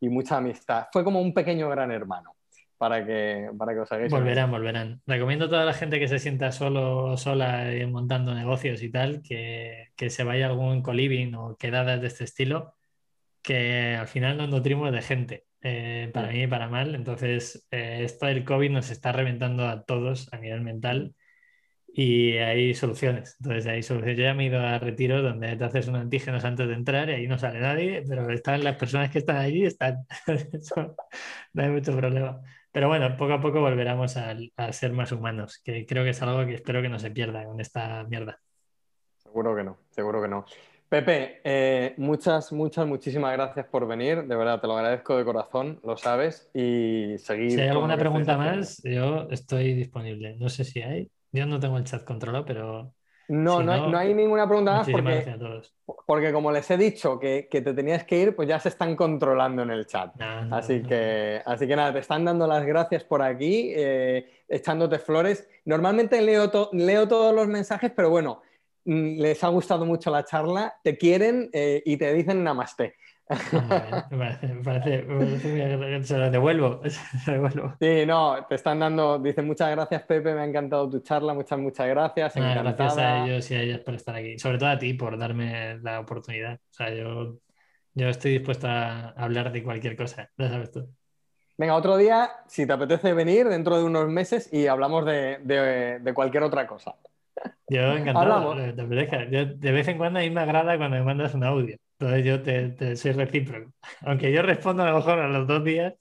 mucha amistad. Fue como un pequeño gran hermano para que, para que os hagáis. Volverán, volverán. Recomiendo a toda la gente que se sienta solo sola eh, montando negocios y tal, que, que se vaya a algún coliving o quedadas de este estilo, que al final nos nutrimos de gente, eh, para mí y para mal. Entonces, eh, esto del COVID nos está reventando a todos a nivel mental y hay soluciones. Entonces, hay soluciones. Yo ya me he ido a retiro donde te haces un antígenos antes de entrar y ahí no sale nadie, pero están las personas que están allí, están. <laughs> no hay mucho problema. Pero bueno, poco a poco volveremos a, ser más humanos, que creo que es algo que espero que no se pierda con esta mierda. Seguro que no, seguro que no. Pepe, eh, muchas, muchas, muchísimas gracias por venir. De verdad, te lo agradezco de corazón, lo sabes. Y seguir. Si hay alguna pregunta más, yo estoy disponible. No sé si hay. Yo no tengo el chat controlado, pero no, no, hay ninguna pregunta más porque, porque, como les he dicho que, te tenías que ir, pues ya se están controlando en el chat. así, que, así que nada, te están dando las gracias por aquí, eh, echándote flores. Normalmente leo, leo todos los mensajes, pero bueno, mm, les ha gustado mucho la charla, te quieren eh, y te dicen namaste. Ah, me, parece, <laughs> se lo devuelvo, Sí, no, te están dando, dice muchas gracias Pepe, me ha encantado tu charla, muchas, muchas gracias. gracias a ellos y a ellas por estar aquí, sobre todo a ti por darme la oportunidad. O sea, yo, yo estoy dispuesto a hablar de cualquier cosa, ya Venga, otro día, si te apetece venir dentro de unos meses y hablamos de, cualquier otra cosa. Yo encantado. De, de vez en cuando a mí me agrada cuando me mandas un audio. Entonces yo te, soy recíproco. <laughs> Aunque yo respondo a lo mejor a los dos días.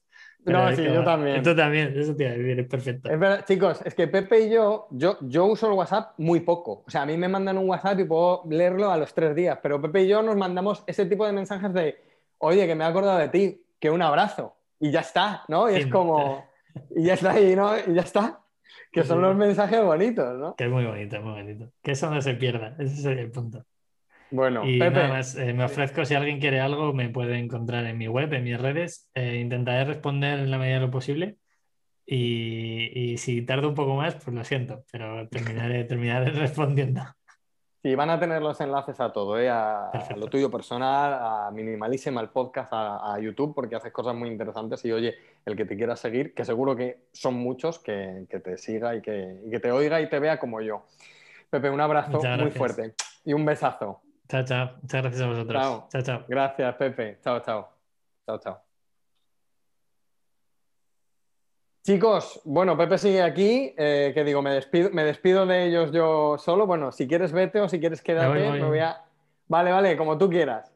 No, sí, yo también. Tú también, eso te vivir, es perfecto. Es verdad, chicos, es que Pepe y yo, yo, yo uso el WhatsApp muy poco. O sea, a mí me mandan un WhatsApp y puedo leerlo a los tres días, pero Pepe y yo nos mandamos ese tipo de mensajes de, oye, que me he acordado de ti, que un abrazo, y ya está, ¿no? Y es como, <laughs> y ya está, ahí, no, y ya está. Que son los mensajes bonitos, ¿no? Que es muy bonito, muy bonito. Que eso no se pierda, ese es el punto. Bueno, y Pepe. Eh, me ofrezco, si alguien quiere algo, me puede encontrar en mi web, en mis redes. Eh, intentaré responder en la medida de lo posible. Y, si tardo un poco más, pues lo siento, pero terminaré, <laughs> terminaré respondiendo. Y van a tener los enlaces a todo, eh, a, lo tuyo personal, a Minimalísima, al podcast, a, YouTube, porque haces cosas muy interesantes. Y oye, el que te quiera seguir, que seguro que son muchos, que, te siga y que, y que te oiga y te vea como yo. Pepe, un abrazo muy fuerte y un besazo. Chao, chao. Muchas gracias a vosotros. Chao, chao. Gracias, Pepe. Chao, chao. Chao, chao. Chicos, bueno, Pepe sigue aquí, eh, que digo, me despido, me despido de ellos yo solo. Bueno, si quieres vete o si quieres quedarte... me voy, a... Vale, vale, como tú quieras.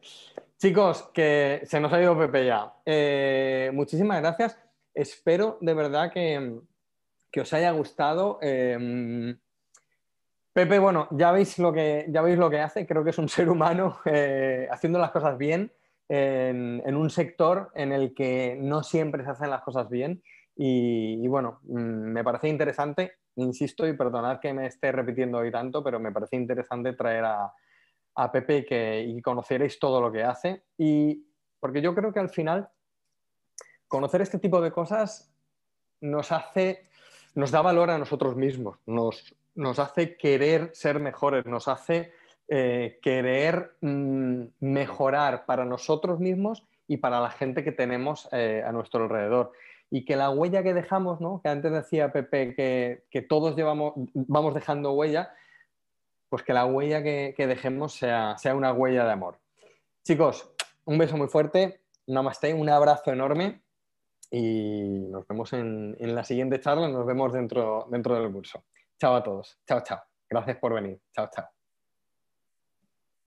Chicos, que se nos ha ido Pepe ya. Eh, muchísimas gracias. Espero de verdad que, os haya gustado. Em, Pepe, bueno, ya veis lo que, ya veis lo que hace, creo que es un <laughs> ser humano eh, haciendo las cosas bien en, un sector en el que no siempre se hacen las cosas bien. Y, bueno, mm, me parece interesante, insisto, y perdonad que me esté repitiendo hoy tanto, pero me parece interesante traer a, Pepe que, y conocierais todo lo que hace. Y porque yo creo que al final conocer este tipo de cosas nos hace, nos da valor a nosotros mismos, nos, nos hace querer ser mejores, nos hace eh, querer mm, mejorar para nosotros mismos y para la gente que tenemos eh, a nuestro alrededor. Y que la huella que dejamos, ¿no? que antes decía Pepe que, todos llevamos, vamos dejando huella, pues que la huella que, dejemos sea, una huella de amor. Chicos, un beso muy fuerte, namaste, un abrazo enorme y nos vemos en, en la siguiente charla, nos vemos dentro, dentro del curso. Chao a todos. Chao, chao. Gracias por venir. Chao, chao.